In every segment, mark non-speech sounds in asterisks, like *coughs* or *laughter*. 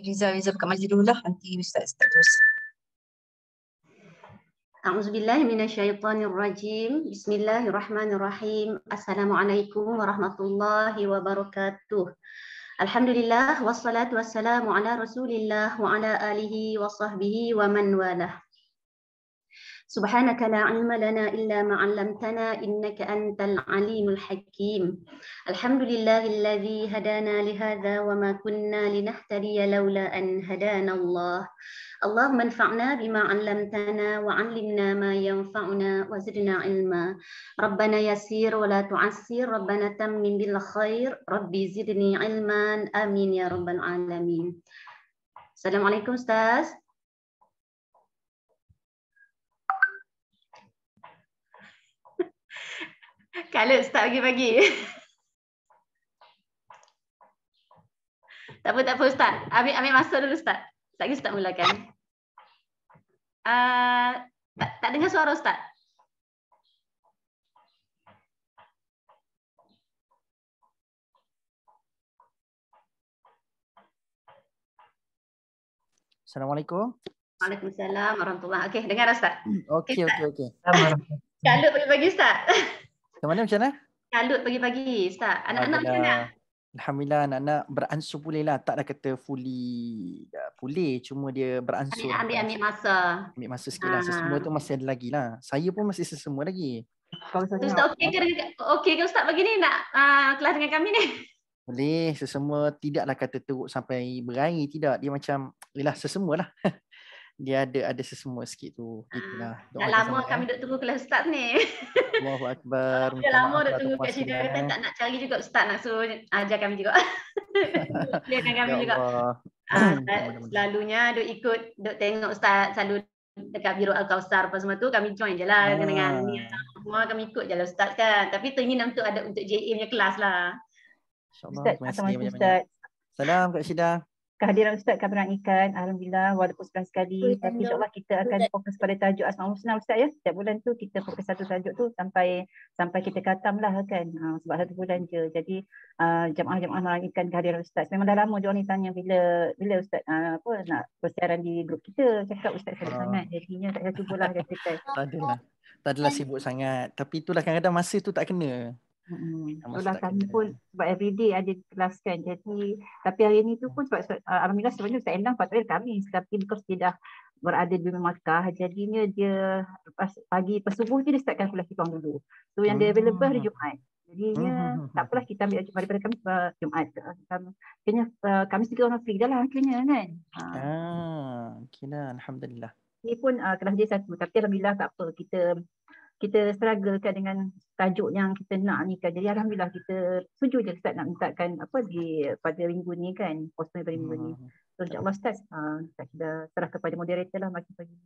Riza, Riza, dekat majlis dulu lah nanti Ustaz start terus. A'udzubillahi minasyaitonirrajim. Bismillahirrahmanirrahim. Assalamualaikum warahmatullahi wabarakatuh. Alhamdulillah wassalatu wassalamu ala Rasulillah wa ala alihi wa sahbihi wa man walah. سبحانك لا علم لنا إلا ما علمتنا إنك أنت العليم الحكيم الحمد لله الذي هدانا لهذا وما كنا لنهتدي لولا أن هدانا الله اللهم انفعنا بما علمتنا وعلمنا ما ينفعنا وزدنا علما ربنا يسير ولا تعسير ربنا تمم بالخير ربي زدني علما آمين يا رب العالمين السلام عليكم أستاذ Kalau start pagi-pagi. *laughs* tak apa, tak apa Ustaz. Ambil, ambil masa dulu Ustaz. Tak kisah Ustaz mulakan. Uh, tak, tak dengar suara Ustaz. Assalamualaikum. Waalaikumsalam warahmatullahi. Okey, dengar Ustaz. *clears throat* Okey, okey, okey. Kalau pagi-pagi Ustaz. *laughs* Ke mana macam mana? Kalut pagi-pagi Ustaz. Anak-anak macam mana? Alhamdulillah anak-anak beransur pulih lah. Tak dah kata fully pulih. Cuma dia beransur. Ambil-ambil masa. Ambil masa sikit lah. Ah. Sesemua tu masih ada lagi lah. Saya pun masih sesemua lagi. Kalau Ustaz okey ke, okay ke Ustaz pagi ni nak uh, kelas dengan kami ni? Boleh. Sesemua tidaklah kata teruk sampai berair. Tidak. Dia macam, yelah sesemua lah. *laughs* dia ada ada sesemua sikit tu kita lah. Ah, dah lama sama, kami eh. duduk tunggu kelas ustaz ni. Allahu *laughs* akbar. Dah lama dah tunggu kat sini kata eh. tak nak cari juga ustaz nak suruh ajar kami juga. Biarkan *laughs* kami ya juga. Ah, *clears throat* selalunya duk ikut duk tengok ustaz selalu dekat biro al-kausar apa semua tu kami join je lah dengan ah. ni lah. semua kami ikut je lah ustaz kan tapi teringin untuk ada untuk JA punya kelas lah insyaallah terima kasih banyak-banyak salam kat sidang kehadiran Ustaz Kabiran Ikan. Alhamdulillah walaupun sebulan sekali. Ui, tapi insyaAllah kita akan fokus pada tajuk Asma Musnah Ustaz ya. Setiap bulan tu kita fokus satu tajuk tu sampai sampai kita katam lah kan. Ha, sebab satu bulan je. Jadi uh, jemaah-jemaah merangikan kehadiran Ustaz. Memang dah lama diorang ni tanya bila bila Ustaz ah, apa nak persiaran di grup kita. Cakap Ustaz sangat ah. sangat. Jadinya tak ada cubalah kata-kata. Tak adalah. Tak adalah sibuk sangat. Tapi itulah kadang-kadang masa tu tak kena. Hmm. Itulah kami kita. pun sebab everyday ada kelas kan. Jadi tapi hari ni tu pun sebab uh, Alhamdulillah sebenarnya Ustaz Endang patutnya kami tapi because dia dah berada di Makkah jadinya dia pas, pagi pas subuh pesubuh dia startkan kelas kita dulu. So yang hmm. dia available hari Jumaat. Jadinya hmm. hmm, hmm tak apalah hmm. kita ambil eh, Jumaat daripada kami sebab Jumaat. Kena, uh, eh, kami tiga orang free dah lah akhirnya kan. Ha. Ah, okay lah. Alhamdulillah. Ini pun uh, kelas dia satu tapi Alhamdulillah tak apa kita kita struggle kan dengan tajuk yang kita nak ni kan. Jadi alhamdulillah kita setuju je Ustaz nak mintakan apa di pada minggu ni kan, post pada minggu ni. Hmm. So insya-Allah Ustaz, ha, uh, kita serah kepada moderator lah macam pagi.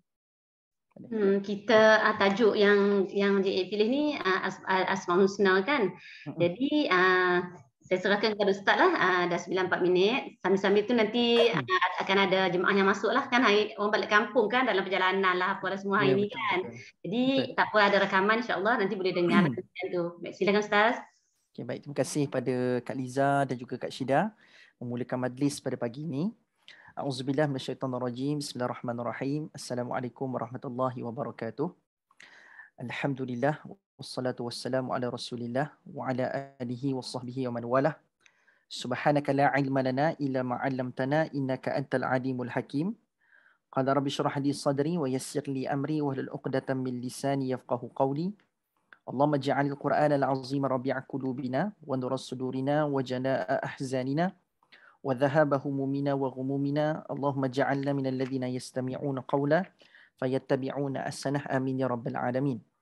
Hmm, kita uh, tajuk yang yang dia pilih ni uh, as, uh, Asmaul Husna kan. Hmm. Jadi uh, saya serahkan kepada Ustaz lah. Uh, dah 9-4 minit. Sambil-sambil tu nanti uh, akan ada jemaah yang masuk lah. Kan hari, orang balik kampung kan dalam perjalanan lah. Apa lah semua hari ya, ni kan. Jadi betul. tak apa ada rekaman insyaAllah. Nanti boleh dengar. Hmm. tu. Baik Silakan Ustaz. Okay, baik, terima kasih pada Kak Liza dan juga Kak Syida memulakan majlis pada pagi ini. A'udzubillah minasyaitanirrajim. Bismillahirrahmanirrahim. Assalamualaikum warahmatullahi wabarakatuh. Alhamdulillah والصلاة والسلام على رسول الله وعلى آله وصحبه ومن والاه سبحانك لا علم لنا إلا ما علمتنا إنك أنت العليم الحكيم قال رب اشرح لي صدري ويسر لي أمري واهلل عقدة من لساني يفقه قولي اللهم اجعل القرآن العظيم ربيع قلوبنا ونور صدورنا وجلاء أحزاننا وذهاب همومنا وغمومنا اللهم اجعلنا من الذين يستمعون قولا فيتبعون أحسنه آمين يا رب العالمين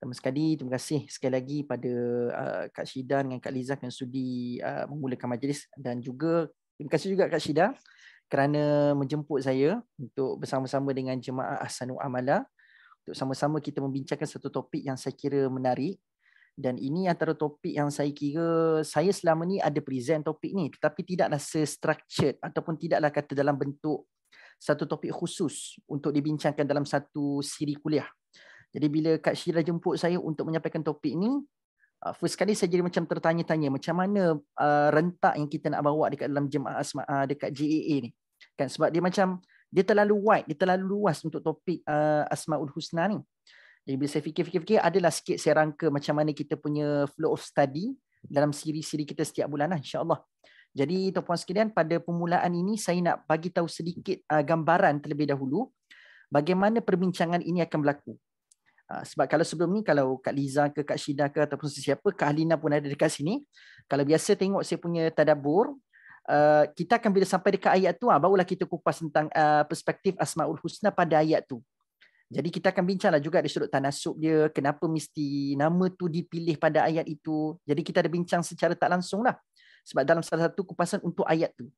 Terima sekali, terima kasih sekali lagi pada uh, Kak Syida dengan Kak Liza yang sudi uh, memulakan majlis dan juga terima kasih juga Kak Syida kerana menjemput saya untuk bersama-sama dengan jemaah Ahsanu Amala untuk sama-sama kita membincangkan satu topik yang saya kira menarik dan ini antara topik yang saya kira saya selama ni ada present topik ni tetapi tidaklah se-structured ataupun tidaklah kata dalam bentuk satu topik khusus untuk dibincangkan dalam satu siri kuliah jadi bila Kak Syira jemput saya untuk menyampaikan topik ni, uh, first kali saya jadi macam tertanya-tanya macam mana uh, rentak yang kita nak bawa dekat dalam jemaah asma uh, dekat JAA ni. Kan sebab dia macam dia terlalu wide, dia terlalu luas untuk topik uh, Asmaul Husna ni. Jadi bila saya fikir-fikir-fikir adalah sikit saya rangka macam mana kita punya flow of study dalam siri-siri kita setiap bulan lah insyaAllah. Jadi tuan-tuan sekalian pada permulaan ini saya nak bagi tahu sedikit uh, gambaran terlebih dahulu bagaimana perbincangan ini akan berlaku. Ah, sebab kalau sebelum ni kalau Kak Liza ke Kak Shida ke ataupun sesiapa Kak Alina pun ada dekat sini kalau biasa tengok saya punya tadabur ah, kita akan bila sampai dekat ayat tu uh, barulah kita kupas tentang perspektif Asmaul Husna pada ayat tu jadi kita akan bincanglah juga dari sudut tanasub dia kenapa mesti nama tu dipilih pada ayat itu jadi kita ada bincang secara tak langsung lah sebab dalam salah satu kupasan untuk ayat tu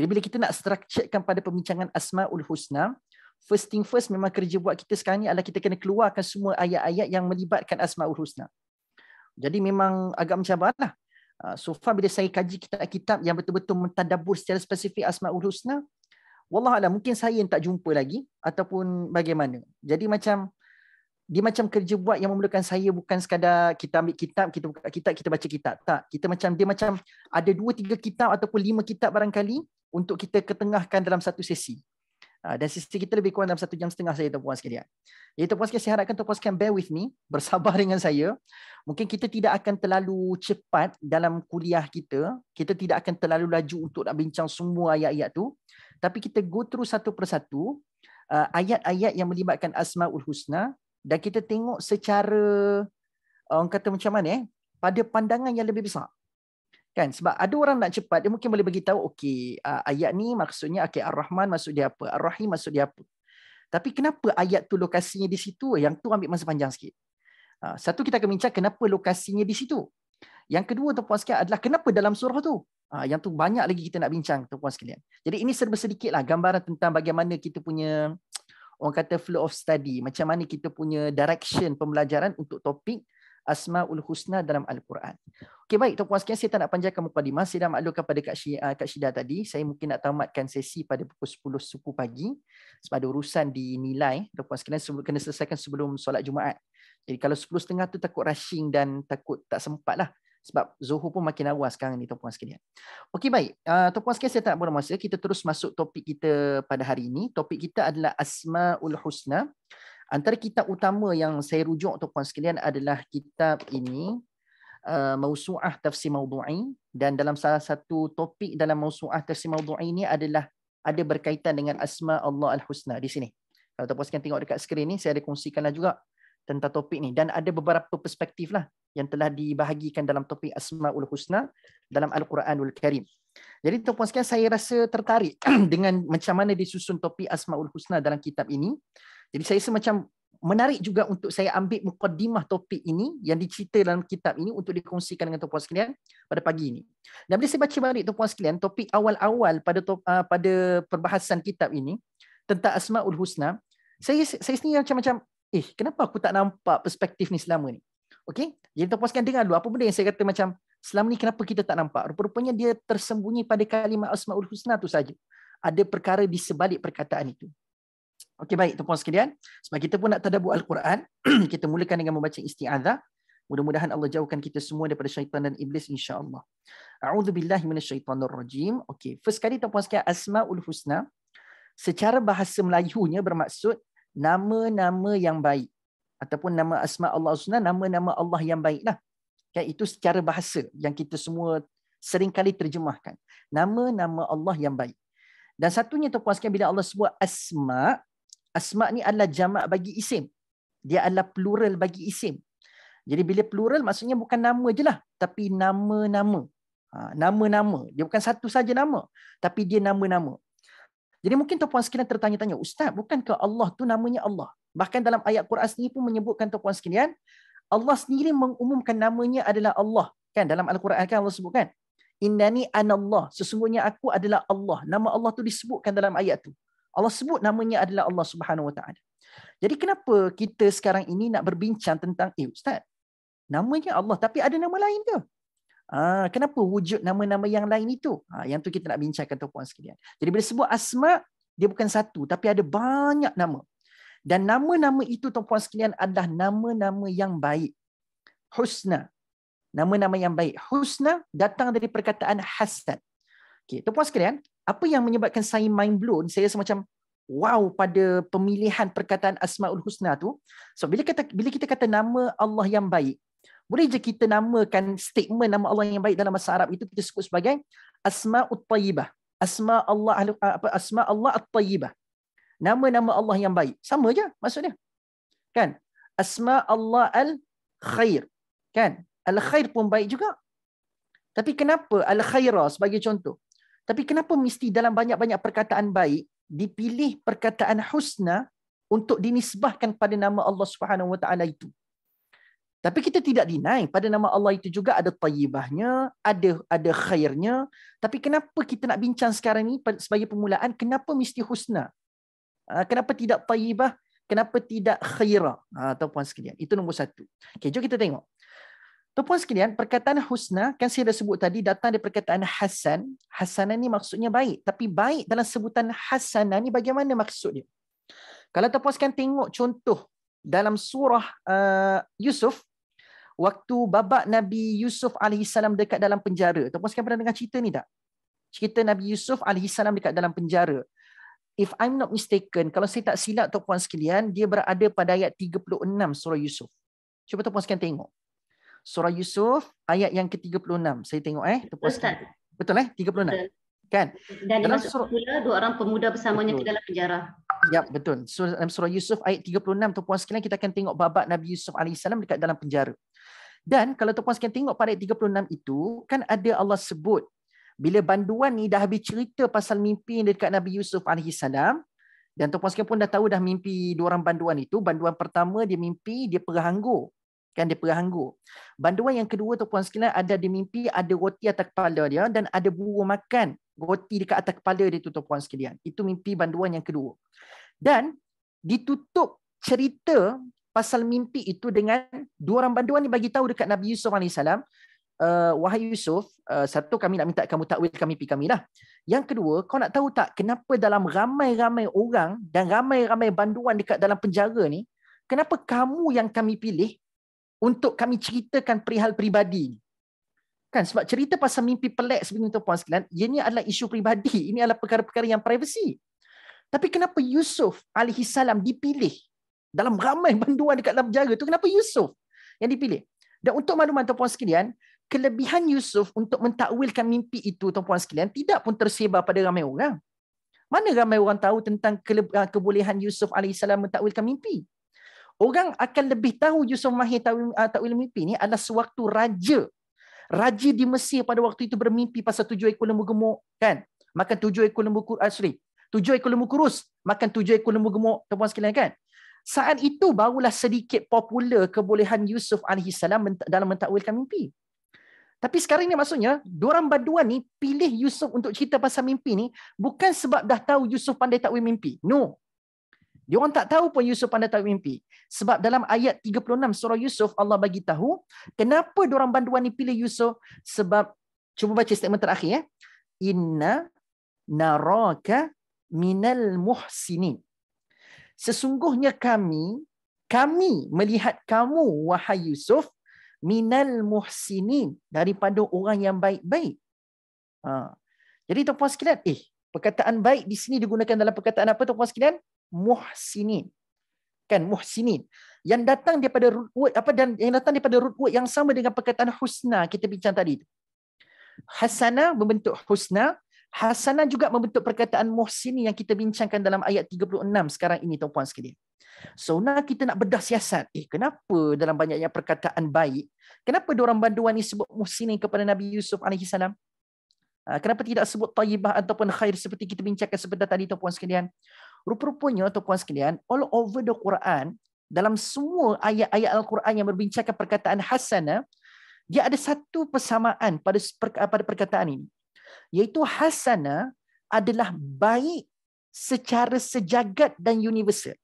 jadi bila kita nak structurekan pada pembincangan Asmaul Husna, first thing first memang kerja buat kita sekarang ni adalah kita kena keluarkan semua ayat-ayat yang melibatkan Asmaul Husna. Jadi memang agak mencabar lah. Ah, so far bila saya kaji kitab-kitab yang betul-betul mentadabur secara spesifik Asmaul Husna, wallahualam mungkin saya yang tak jumpa lagi ataupun bagaimana. Jadi macam dia macam kerja buat yang memerlukan saya bukan sekadar kita ambil kitab, kita buka kitab, kita baca kitab. Tak, kita macam dia macam ada dua tiga kitab ataupun lima kitab barangkali untuk kita ketengahkan dalam satu sesi. Ah, dan sesi kita lebih kurang dalam satu jam setengah saya tuan-puan sekalian. Jadi tuan-puan sekalian saya harapkan tuan-puan sekalian bear with me, *laughs* bersabar dengan saya. Mungkin kita tidak akan terlalu cepat dalam kuliah kita. Kita tidak akan terlalu laju untuk nak bincang semua ayat-ayat tu. Tapi kita go through satu persatu ah, ayat-ayat yang melibatkan Asmaul Husna dan kita tengok secara orang kata macam mana eh, pada pandangan yang lebih besar kan sebab ada orang nak cepat dia mungkin boleh bagi tahu okey uh, ayat ni maksudnya okey ar-rahman maksud dia apa ar-rahim maksud dia apa tapi kenapa ayat tu lokasinya di situ yang tu ambil masa panjang sikit uh, satu kita akan bincang kenapa lokasinya di situ yang kedua tuan-tuan sekalian adalah kenapa dalam surah tu uh, yang tu banyak lagi kita nak bincang tu tuan sekalian jadi ini serba sedikitlah gambaran tentang bagaimana kita punya orang kata flow of study macam mana kita punya direction pembelajaran untuk topik asmaul husna dalam al-Quran Okey baik Tuan Puan sekian saya tak nak panjangkan mukadimah. Saya dah maklumkan kepada Kak Syida, ah, Kak Syida tadi. Saya mungkin nak tamatkan sesi pada pukul 10 suku pagi. Sebab ada urusan dinilai. Tuan Puan sekian sebelum, kena selesaikan sebelum solat Jumaat. Jadi kalau 10.30 tu takut rushing dan takut tak sempat lah. Sebab zuhur pun makin awal sekarang ni Tuan Puan sekalian. Okey baik. Uh, ah, Tuan Puan saya tak nak buang masa. Kita terus masuk topik kita pada hari ini. Topik kita adalah Asma'ul Husna. Antara kitab utama yang saya rujuk Tuan Puan sekalian adalah kitab ini. Uh, mausuah tafsir maudhu'i dan dalam salah satu topik dalam mausuah tafsir maudhu'i ni adalah ada berkaitan dengan asma Allah al-husna di sini. Kalau tak puaskan tengok dekat skrin ni, saya ada kongsikanlah juga tentang topik ni. Dan ada beberapa perspektif lah yang telah dibahagikan dalam topik Asma'ul Husna dalam Al-Quranul Karim. Jadi tuan puan sekalian saya rasa tertarik *clears throat* dengan macam mana disusun topik Asma'ul Husna dalam kitab ini. Jadi saya rasa macam menarik juga untuk saya ambil mukadimah topik ini yang dicerita dalam kitab ini untuk dikongsikan dengan tuan-tuan sekalian pada pagi ini. Dan bila saya baca balik tuan-tuan sekalian topik awal-awal pada top, uh, pada perbahasan kitab ini tentang Asmaul Husna, saya saya sendiri macam-macam eh kenapa aku tak nampak perspektif ni selama ni? Okay. Jadi tuan-tuan sekalian dengar dulu apa benda yang saya kata macam selama ni kenapa kita tak nampak? Rupa-rupanya dia tersembunyi pada kalimah Asmaul Husna tu saja. Ada perkara di sebalik perkataan itu. Okey baik tuan-tuan sekalian, sebab kita pun nak tadabbur al-Quran, *clears throat* kita mulakan dengan membaca isti'adzah. Mudah-mudahan Allah jauhkan kita semua daripada syaitan dan iblis insya-Allah. A'udzu billahi minasyaitonir rajim. Okey, first kali tuan-tuan sekalian Asmaul Husna secara bahasa Melayunya bermaksud nama-nama yang baik ataupun nama Asma Allah Husna, nama-nama Allah yang baiklah. Kan itu secara bahasa yang kita semua sering kali terjemahkan. Nama-nama Allah yang baik. Dan satunya tuan-tuan sekalian bila Allah sebut asma' Asma' ni adalah jama bagi isim. Dia adalah plural bagi isim. Jadi bila plural maksudnya bukan nama je lah. Tapi nama-nama. Ha, nama-nama. Dia bukan satu saja nama. Tapi dia nama-nama. Jadi mungkin tuan-puan sekalian tertanya-tanya. Ustaz, bukankah Allah tu namanya Allah? Bahkan dalam ayat Quran sendiri pun menyebutkan tuan-puan sekalian. Allah sendiri mengumumkan namanya adalah Allah. Kan dalam Al-Quran kan Allah sebutkan. Innani anallah. Sesungguhnya aku adalah Allah. Nama Allah tu disebutkan dalam ayat tu. Allah sebut namanya adalah Allah Subhanahu Wa Taala. Jadi kenapa kita sekarang ini nak berbincang tentang eh ustaz? Namanya Allah tapi ada nama lain ke? Ah, kenapa wujud nama-nama yang lain itu? Ah, yang tu kita nak bincangkan tuan-tuan sekalian. Jadi bila sebut asma, dia bukan satu tapi ada banyak nama. Dan nama-nama itu tuan-tuan sekalian adalah nama-nama yang baik. Husna. Nama-nama yang baik. Husna datang dari perkataan hasad. Okey, tuan-tuan sekalian, apa yang menyebabkan saya mind blown, saya rasa macam wow pada pemilihan perkataan Asmaul Husna tu. So bila kata bila kita kata nama Allah yang baik, boleh je kita namakan statement nama Allah yang baik dalam bahasa Arab itu kita sebut sebagai Asmaul Tayyibah. Asma Allah ah, apa Asma Allah At-Tayyibah. Nama-nama Allah yang baik. Sama je maksudnya. Kan? Asma Allah Al-Khair. Kan? Al-Khair pun baik juga. Tapi kenapa Al-Khaira sebagai contoh? Tapi kenapa mesti dalam banyak-banyak perkataan baik dipilih perkataan husna untuk dinisbahkan pada nama Allah Subhanahu Wa Taala itu? Tapi kita tidak deny pada nama Allah itu juga ada tayyibahnya, ada ada khairnya. Tapi kenapa kita nak bincang sekarang ni sebagai permulaan kenapa mesti husna? Ah, kenapa tidak tayyibah? Kenapa tidak khaira? Ha, ah, tahu puan sekalian. Itu nombor satu. Okay, jom kita tengok. Tuan-puan sekalian, perkataan husna kan saya dah sebut tadi datang dari perkataan hasan. Hasanah ni maksudnya baik. Tapi baik dalam sebutan hasanah ni bagaimana maksud dia? Kalau tuan-puan sekalian tengok contoh dalam surah uh, Yusuf, waktu babak Nabi Yusuf alaihi salam dekat dalam penjara. Tuan-puan sekalian pernah dengar cerita ni tak? Cerita Nabi Yusuf alaihi salam dekat dalam penjara. If I'm not mistaken, kalau saya tak silap tuan-puan sekalian, dia berada pada ayat 36 surah Yusuf. Cuba tuan-puan sekalian tengok surah Yusuf ayat yang ke-36. Saya tengok eh. Ustaz. Betul eh? 36. Betul. Kan? Dan dalam masuk surah... pula dua orang pemuda bersamanya betul. ke dalam penjara. Ya, betul. Surah, dalam surah Yusuf ayat 36 tuan-tuan sekalian kita akan tengok babak Nabi Yusuf AS dekat dalam penjara. Dan kalau tuan-tuan sekalian tengok pada ayat 36 itu, kan ada Allah sebut bila banduan ni dah habis cerita pasal mimpi dekat Nabi Yusuf AS, dan tuan-tuan sekalian pun dah tahu dah mimpi dua orang banduan itu, banduan pertama dia mimpi, dia perhanggur kan dia peranggur. Banduan yang kedua tu puan sekalian ada di mimpi ada roti atas kepala dia dan ada burung makan roti dekat atas kepala dia tu puan sekalian. Itu mimpi banduan yang kedua. Dan ditutup cerita pasal mimpi itu dengan dua orang banduan ni bagi tahu dekat Nabi Yusuf alaihi salam uh, wahai Yusuf uh, satu kami nak minta kamu takwilkan mimpi kami lah. Yang kedua, kau nak tahu tak kenapa dalam ramai-ramai orang dan ramai-ramai banduan dekat dalam penjara ni, kenapa kamu yang kami pilih untuk kami ceritakan perihal pribadi, kan sebab cerita pasal mimpi pelik sebenarnya tu puan sekalian ini adalah isu pribadi. ini adalah perkara-perkara yang privacy tapi kenapa Yusuf alaihi salam dipilih dalam ramai banduan *laughs* dekat dalam penjara tu kenapa Yusuf yang dipilih dan untuk maklumat tuan-puan sekalian kelebihan Yusuf untuk mentakwilkan mimpi itu tuan-puan sekalian tidak pun tersebar pada ramai orang mana ramai orang tahu tentang ah, kebolehan Yusuf alaihi salam mentakwilkan mimpi orang akan lebih tahu Yusuf Mahir takwil ah, mimpi ni adalah sewaktu raja. Raja di Mesir pada waktu itu bermimpi pasal tujuh ekor lembu gemuk kan. Makan tujuh ekor lembu kurus. Asri. Ah, tujuh ekor lembu kurus. Makan tujuh ekor lembu gemuk. Tuan-tuan sekalian kan. Saat itu barulah sedikit popular kebolehan Yusuf AS dalam mentakwilkan mimpi. Tapi sekarang ni maksudnya, diorang berdua ni pilih Yusuf untuk cerita pasal mimpi ni bukan sebab dah tahu Yusuf pandai takwil mimpi. No. Dia orang tak tahu pun Yusuf pandai tahu mimpi. Sebab dalam ayat 36 surah Yusuf Allah bagi tahu kenapa dia orang banduan ni pilih Yusuf sebab cuba baca statement terakhir ya. Inna naraka minal muhsinin. Sesungguhnya kami kami melihat kamu wahai Yusuf minal muhsinin daripada orang yang baik-baik. Ha. Jadi tuan-tuan sekalian, eh perkataan baik di sini digunakan dalam perkataan apa tuan-tuan sekalian? muhsinin kan muhsinin yang datang daripada root word apa dan yang datang daripada root word yang sama dengan perkataan husna kita bincang tadi hasana membentuk husna hasana juga membentuk perkataan muhsini yang kita bincangkan dalam ayat 36 sekarang ini tuan puan sekalian so nak kita nak bedah siasat eh kenapa dalam banyaknya perkataan baik kenapa dua orang banduan ni sebut muhsini kepada Nabi Yusuf alaihi salam ah, kenapa tidak sebut tayyibah ataupun khair seperti kita bincangkan sebentar tadi tuan puan sekalian Rupa-rupanya tuan-tuan sekalian, all over the Quran, dalam semua ayat-ayat Al-Quran yang berbincangkan perkataan hasanah, eh, dia ada satu persamaan pada pada perkataan ini. Iaitu hasanah eh, adalah baik secara sejagat dan universal.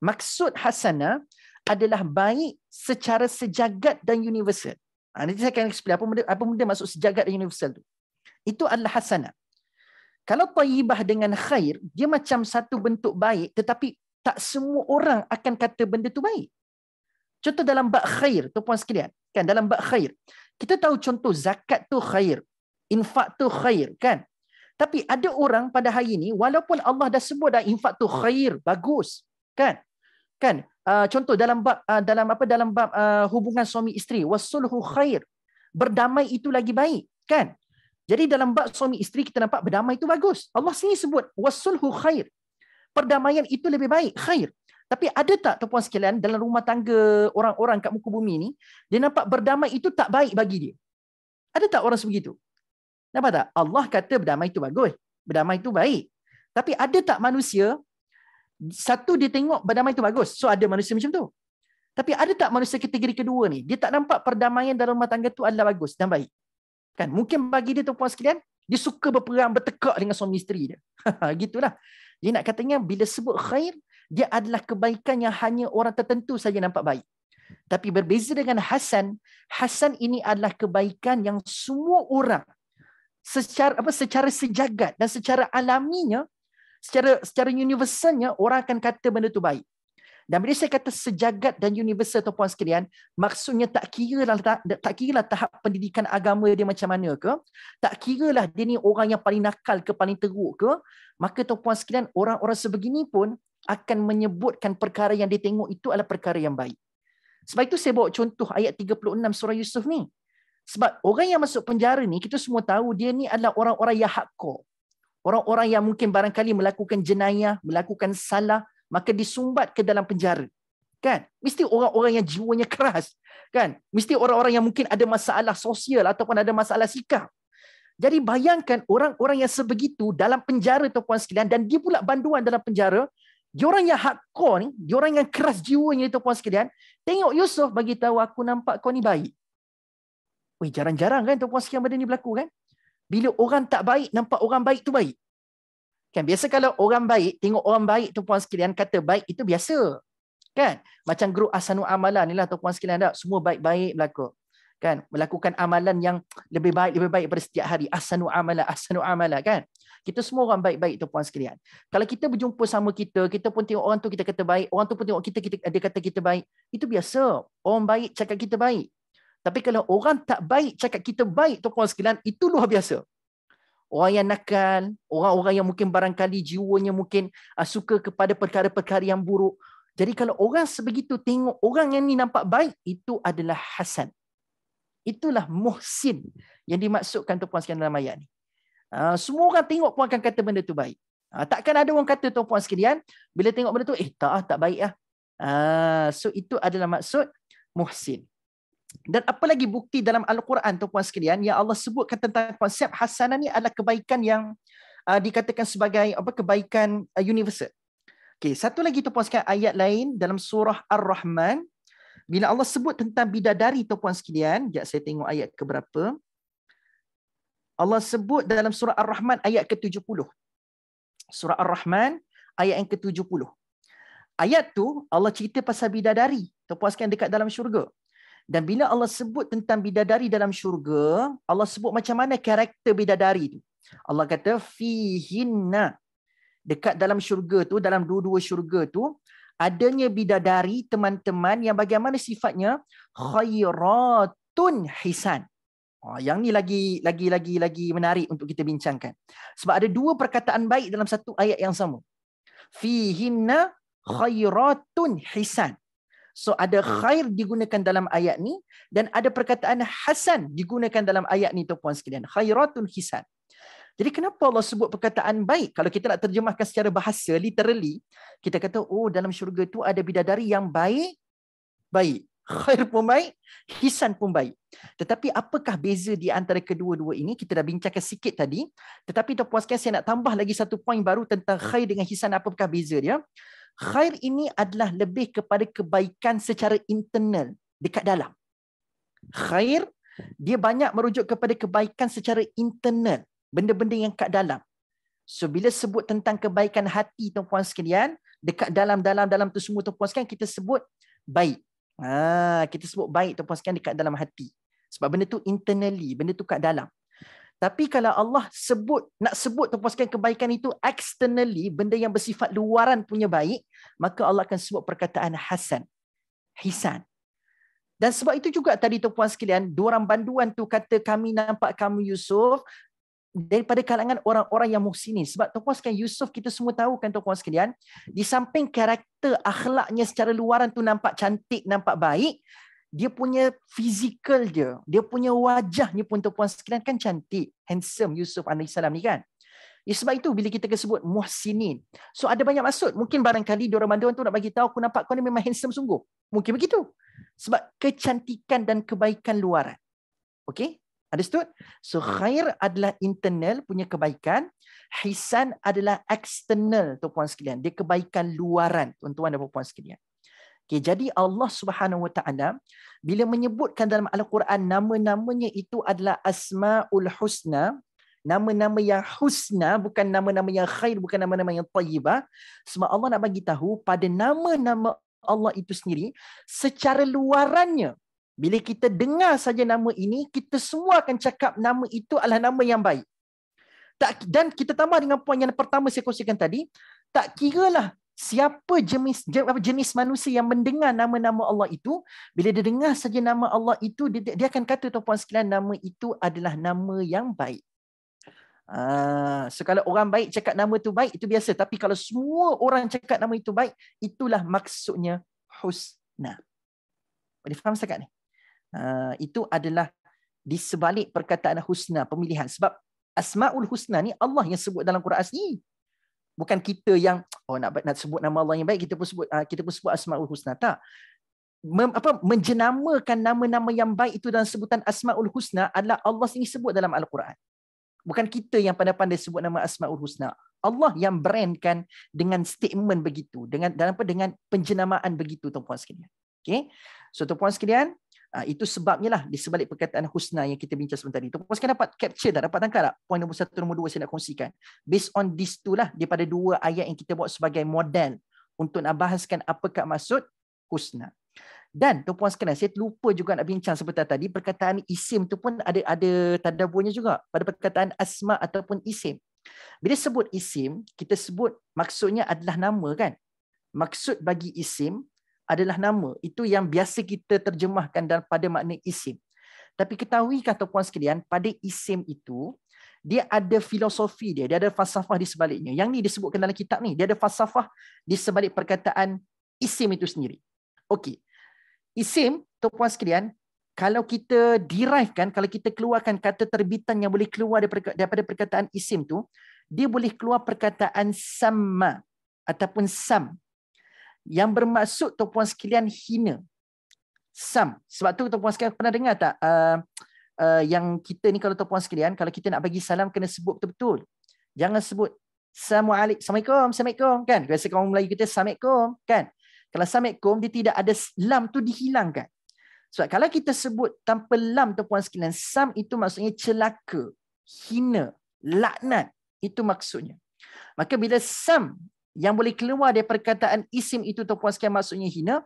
Maksud hasanah eh, adalah baik secara sejagat dan universal. Ha, nanti saya akan explain apa benda, apa benda maksud sejagat dan universal tu. Itu adalah hasanah. Kalau tayyibah dengan khair, dia macam satu bentuk baik tetapi tak semua orang akan kata benda tu baik. Contoh dalam bab khair, tu, tuan sekalian, kan dalam bab khair. Kita tahu contoh zakat tu khair, infak tu khair, kan? Tapi ada orang pada hari ini walaupun Allah dah sebut dah infak tu khair, bagus, kan? Kan? Uh, contoh dalam bab uh, dalam apa dalam bab uh, hubungan suami isteri wasulhu khair. Berdamai itu lagi baik, kan? Jadi dalam bab suami isteri kita nampak berdamai itu bagus. Allah sini sebut wasulhu khair. Perdamaian itu lebih baik, khair. Tapi ada tak tuan-tuan sekalian dalam rumah tangga orang-orang kat muka bumi ni, dia nampak berdamai itu tak baik bagi dia. Ada tak orang sebegitu? Nampak tak? Allah kata berdamai itu bagus. Berdamai itu baik. Tapi ada tak manusia, satu dia tengok berdamai itu bagus. So ada manusia macam tu. Tapi ada tak manusia kategori kedua ni? Dia tak nampak perdamaian dalam rumah tangga tu adalah bagus dan baik. Kan? Mungkin bagi dia tu puan sekalian, dia suka berperang, bertekak dengan suami isteri dia. *laughs* Gitulah. Dia nak katanya, bila sebut khair, dia adalah kebaikan yang hanya orang tertentu saja nampak baik. Tapi berbeza dengan Hasan, Hasan ini adalah kebaikan yang semua orang secara apa secara sejagat dan secara alaminya secara secara universalnya orang akan kata benda tu baik. Dan bila saya kata sejagat dan universal tuan-puan sekalian, maksudnya tak kira lah tak, tak kira lah tahap pendidikan agama dia macam mana ke, tak kira lah dia ni orang yang paling nakal ke paling teruk ke, maka tuan-puan sekalian orang-orang sebegini pun akan menyebutkan perkara yang dia tengok itu adalah perkara yang baik. Sebab itu saya bawa contoh ayat 36 surah Yusuf ni. Sebab orang yang masuk penjara ni, kita semua tahu dia ni adalah orang-orang yang hardcore. Orang-orang yang mungkin barangkali melakukan jenayah, melakukan salah, maka disumbat ke dalam penjara kan mesti orang-orang yang jiwanya keras kan mesti orang-orang yang mungkin ada masalah sosial ataupun ada masalah sikap jadi bayangkan orang-orang yang sebegitu dalam penjara tu puan sekalian dan dia pula banduan dalam penjara dia orang yang hardcore ni dia orang yang keras jiwanya tu puan sekalian tengok Yusuf bagi tahu aku nampak kau ni baik Weh, jarang-jarang kan tu puan sekalian benda ni berlaku kan bila orang tak baik nampak orang baik tu baik Kan biasa kalau orang baik, tengok orang baik tu puan sekalian kata baik itu biasa. Kan? Macam grup Asanu Amalan ni lah tu puan sekalian tak? Semua baik-baik berlaku. Kan? Melakukan amalan yang lebih baik, lebih baik pada setiap hari. Asanu Amala, Asanu Amala kan? Kita semua orang baik-baik tu puan sekalian. Kalau kita berjumpa sama kita, kita pun tengok orang tu kita kata baik. Orang tu pun tengok kita, kita dia kata kita baik. Itu biasa. Orang baik cakap kita baik. Tapi kalau orang tak baik cakap kita baik tu puan sekalian, itu luar biasa orang yang nakal, orang-orang yang mungkin barangkali jiwanya mungkin uh, suka kepada perkara-perkara yang buruk. Jadi kalau orang sebegitu tengok orang yang ni nampak baik, itu adalah hasan. Itulah muhsin yang dimaksudkan tuan-puan sekalian dalam ayat ni. Uh, semua orang tengok pun akan kata benda tu baik. Uh, takkan ada orang kata tuan-puan sekalian, bila tengok benda tu, eh tak, tak baik lah. Uh, so itu adalah maksud muhsin. Dan apa lagi bukti dalam Al-Quran tuan-puan sekalian yang Allah sebutkan tentang konsep hasanah ni adalah kebaikan yang uh, dikatakan sebagai apa kebaikan uh, universal. Okey, satu lagi tuan-puan sekalian ayat lain dalam surah Ar-Rahman bila Allah sebut tentang bidadari tuan-puan sekalian, jap saya tengok ayat ke berapa. Allah sebut dalam surah Ar-Rahman ayat ke-70. Surah Ar-Rahman ayat yang ke-70. Ayat tu Allah cerita pasal bidadari. Tuan-puan sekalian dekat dalam syurga. Dan bila Allah sebut tentang bidadari dalam syurga, Allah sebut macam mana karakter bidadari tu. Allah kata fihinna dekat dalam syurga tu, dalam dua-dua syurga tu adanya bidadari teman-teman yang bagaimana sifatnya khairatun hisan. Oh, yang ni lagi lagi lagi lagi menarik untuk kita bincangkan. Sebab ada dua perkataan baik dalam satu ayat yang sama. Fihinna khairatun hisan. So ada hmm. khair digunakan dalam ayat ni dan ada perkataan hasan digunakan dalam ayat ni tuan puan sekalian. Khairatun hisan. Jadi kenapa Allah sebut perkataan baik? Kalau kita nak terjemahkan secara bahasa literally, kita kata oh dalam syurga tu ada bidadari yang baik baik. Khair pun baik, hisan pun baik. Tetapi apakah beza di antara kedua-dua ini? Kita dah bincangkan sikit tadi. Tetapi tuan puan sekalian saya nak tambah lagi satu poin baru tentang khair dengan hisan apakah beza dia? khair ini adalah lebih kepada kebaikan secara internal dekat dalam. Khair dia banyak merujuk kepada kebaikan secara internal, benda-benda yang kat dalam. So bila sebut tentang kebaikan hati tuan-puan sekalian, dekat dalam-dalam dalam tu semua tuan-puan sekalian kita sebut baik. Ha, kita sebut baik tuan-puan sekalian dekat dalam hati. Sebab benda tu internally, benda tu kat dalam. Tapi kalau Allah sebut nak sebut terpuaskan kebaikan itu externally benda yang bersifat luaran punya baik, maka Allah akan sebut perkataan hasan. Hisan. Dan sebab itu juga tadi tuan-tuan sekalian, dua orang banduan tu kata kami nampak kamu Yusuf daripada kalangan orang-orang yang muhsinin. Sebab tuan-tuan sekalian Yusuf kita semua tahu kan tuan-tuan sekalian, di samping karakter akhlaknya secara luaran tu nampak cantik, nampak baik, dia punya fizikal dia, dia punya wajahnya pun tuan-tuan sekalian kan cantik, handsome Yusuf alaihi salam ni kan. Ya, sebab itu bila kita sebut muhsinin. So ada banyak maksud. Mungkin barangkali diorang bantuan tu nak bagi tahu aku nampak kau ni memang handsome sungguh. Mungkin begitu. Sebab kecantikan dan kebaikan luaran. Okay? Understood? So khair adalah internal punya kebaikan. Hisan adalah external tuan tuan sekalian. Dia kebaikan luaran tuan-tuan dan puan-puan sekalian. Okay, jadi Allah Subhanahu Wa Taala bila menyebutkan dalam Al-Quran nama-namanya itu adalah Asmaul Husna, nama-nama yang husna bukan nama-nama yang khair bukan nama-nama yang tayyibah sebab Allah nak bagi tahu pada nama-nama Allah itu sendiri secara luarannya bila kita dengar saja nama ini kita semua akan cakap nama itu adalah nama yang baik tak dan kita tambah dengan poin yang pertama saya kongsikan tadi tak kiralah siapa jenis jenis manusia yang mendengar nama-nama Allah itu bila dia dengar saja nama Allah itu dia, dia akan kata tuan puan sekalian nama itu adalah nama yang baik Uh, so kalau orang baik cakap nama itu baik itu biasa tapi kalau semua orang cakap nama itu baik itulah maksudnya husna. Boleh faham sangat ni? Uh, itu adalah di sebalik perkataan husna pemilihan sebab asmaul husna ni Allah yang sebut dalam Quran sendiri bukan kita yang *tsk* oh nak nak sebut nama Allah yang baik kita pun sebut ah, kita pun sebut asmaul husna tak Mem, apa menjenamakan nama-nama yang baik itu dalam sebutan asmaul husna adalah Allah sendiri sebut dalam al-Quran bukan kita yang pandai-pandai sebut nama asmaul husna Allah yang brandkan dengan statement begitu dengan dalam apa dengan penjenamaan begitu tuan-tuan sekalian okey so tuan-tuan sekalian Ha, itu sebabnya lah di sebalik perkataan Husna yang kita bincang sebentar tadi. Puan-puan dapat capture tak? Dapat tangkap tak? Poin nombor satu, nombor dua saya nak kongsikan. Based on this tu lah daripada dua ayat yang kita buat sebagai model untuk nak bahaskan apakah maksud Husna. Dan tuan-puan sekalian, saya lupa juga nak bincang sebentar tadi perkataan isim tu pun ada ada tadabunya juga pada perkataan asma ataupun isim. Bila sebut isim, kita sebut maksudnya adalah nama kan? Maksud bagi isim adalah nama. Itu yang biasa kita terjemahkan dalam pada makna isim. Tapi ketahui kata puan sekalian, pada isim itu, dia ada filosofi dia, dia ada falsafah di sebaliknya. Yang ni disebutkan dalam kitab ni, dia ada falsafah di sebalik perkataan isim itu sendiri. Okey. Isim, tu puan sekalian, kalau kita derive kan, kalau kita keluarkan kata terbitan yang boleh keluar daripada perkataan isim tu, dia boleh keluar perkataan sama ataupun sam yang bermaksud tuan-puan sekalian hina. Sam. Sebab tu tuan-puan sekalian pernah dengar tak uh, uh, yang kita ni kalau tuan-puan sekalian kalau kita nak bagi salam kena sebut betul-betul. Jangan sebut Assalamualaikum, Assalamualaikum, Assalamualaikum kan. Biasa kaum Melayu kita Assalamualaikum kan. Kalau Assalamualaikum dia tidak ada lam tu dihilangkan. Sebab kalau kita sebut tanpa lam tuan-puan sekalian, sam itu maksudnya celaka, hina, laknat. Itu maksudnya. Maka bila sam yang boleh keluar dari perkataan isim itu tuan puan sekalian maksudnya hina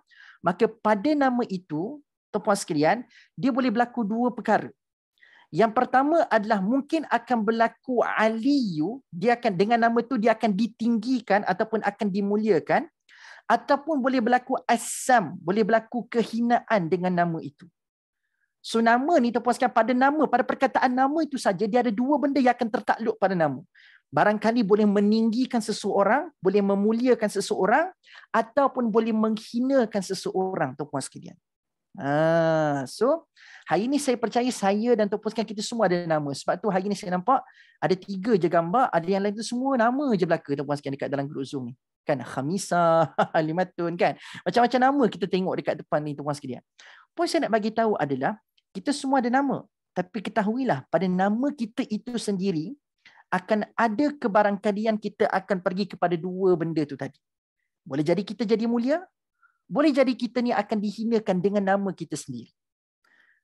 maka pada nama itu tuan puan sekalian dia boleh berlaku dua perkara yang pertama adalah mungkin akan berlaku aliyu dia akan dengan nama tu dia akan ditinggikan ataupun akan dimuliakan ataupun boleh berlaku asam boleh berlaku kehinaan dengan nama itu So nama ni tuan-tuan sekalian pada nama, pada perkataan nama itu saja dia ada dua benda yang akan tertakluk pada nama barangkali boleh meninggikan seseorang, boleh memuliakan seseorang ataupun boleh menghinakan seseorang tuan-tuan sekalian. Ah, so hari ini saya percaya saya dan tuan-tuan kita semua ada nama. Sebab tu hari ini saya nampak ada tiga je gambar, ada yang lain tu semua nama je belaka tuan-tuan sekalian dekat dalam grup Zoom ni. Kan Khamisa, *laughs* Limatun kan. Macam-macam nama kita tengok dekat depan ni tuan-tuan sekalian. Poin saya nak bagi tahu adalah kita semua ada nama. Tapi ketahuilah pada nama kita itu sendiri, akan ada kebarangkalian kita akan pergi kepada dua benda tu tadi. Boleh jadi kita jadi mulia, boleh jadi kita ni akan dihinakan dengan nama kita sendiri.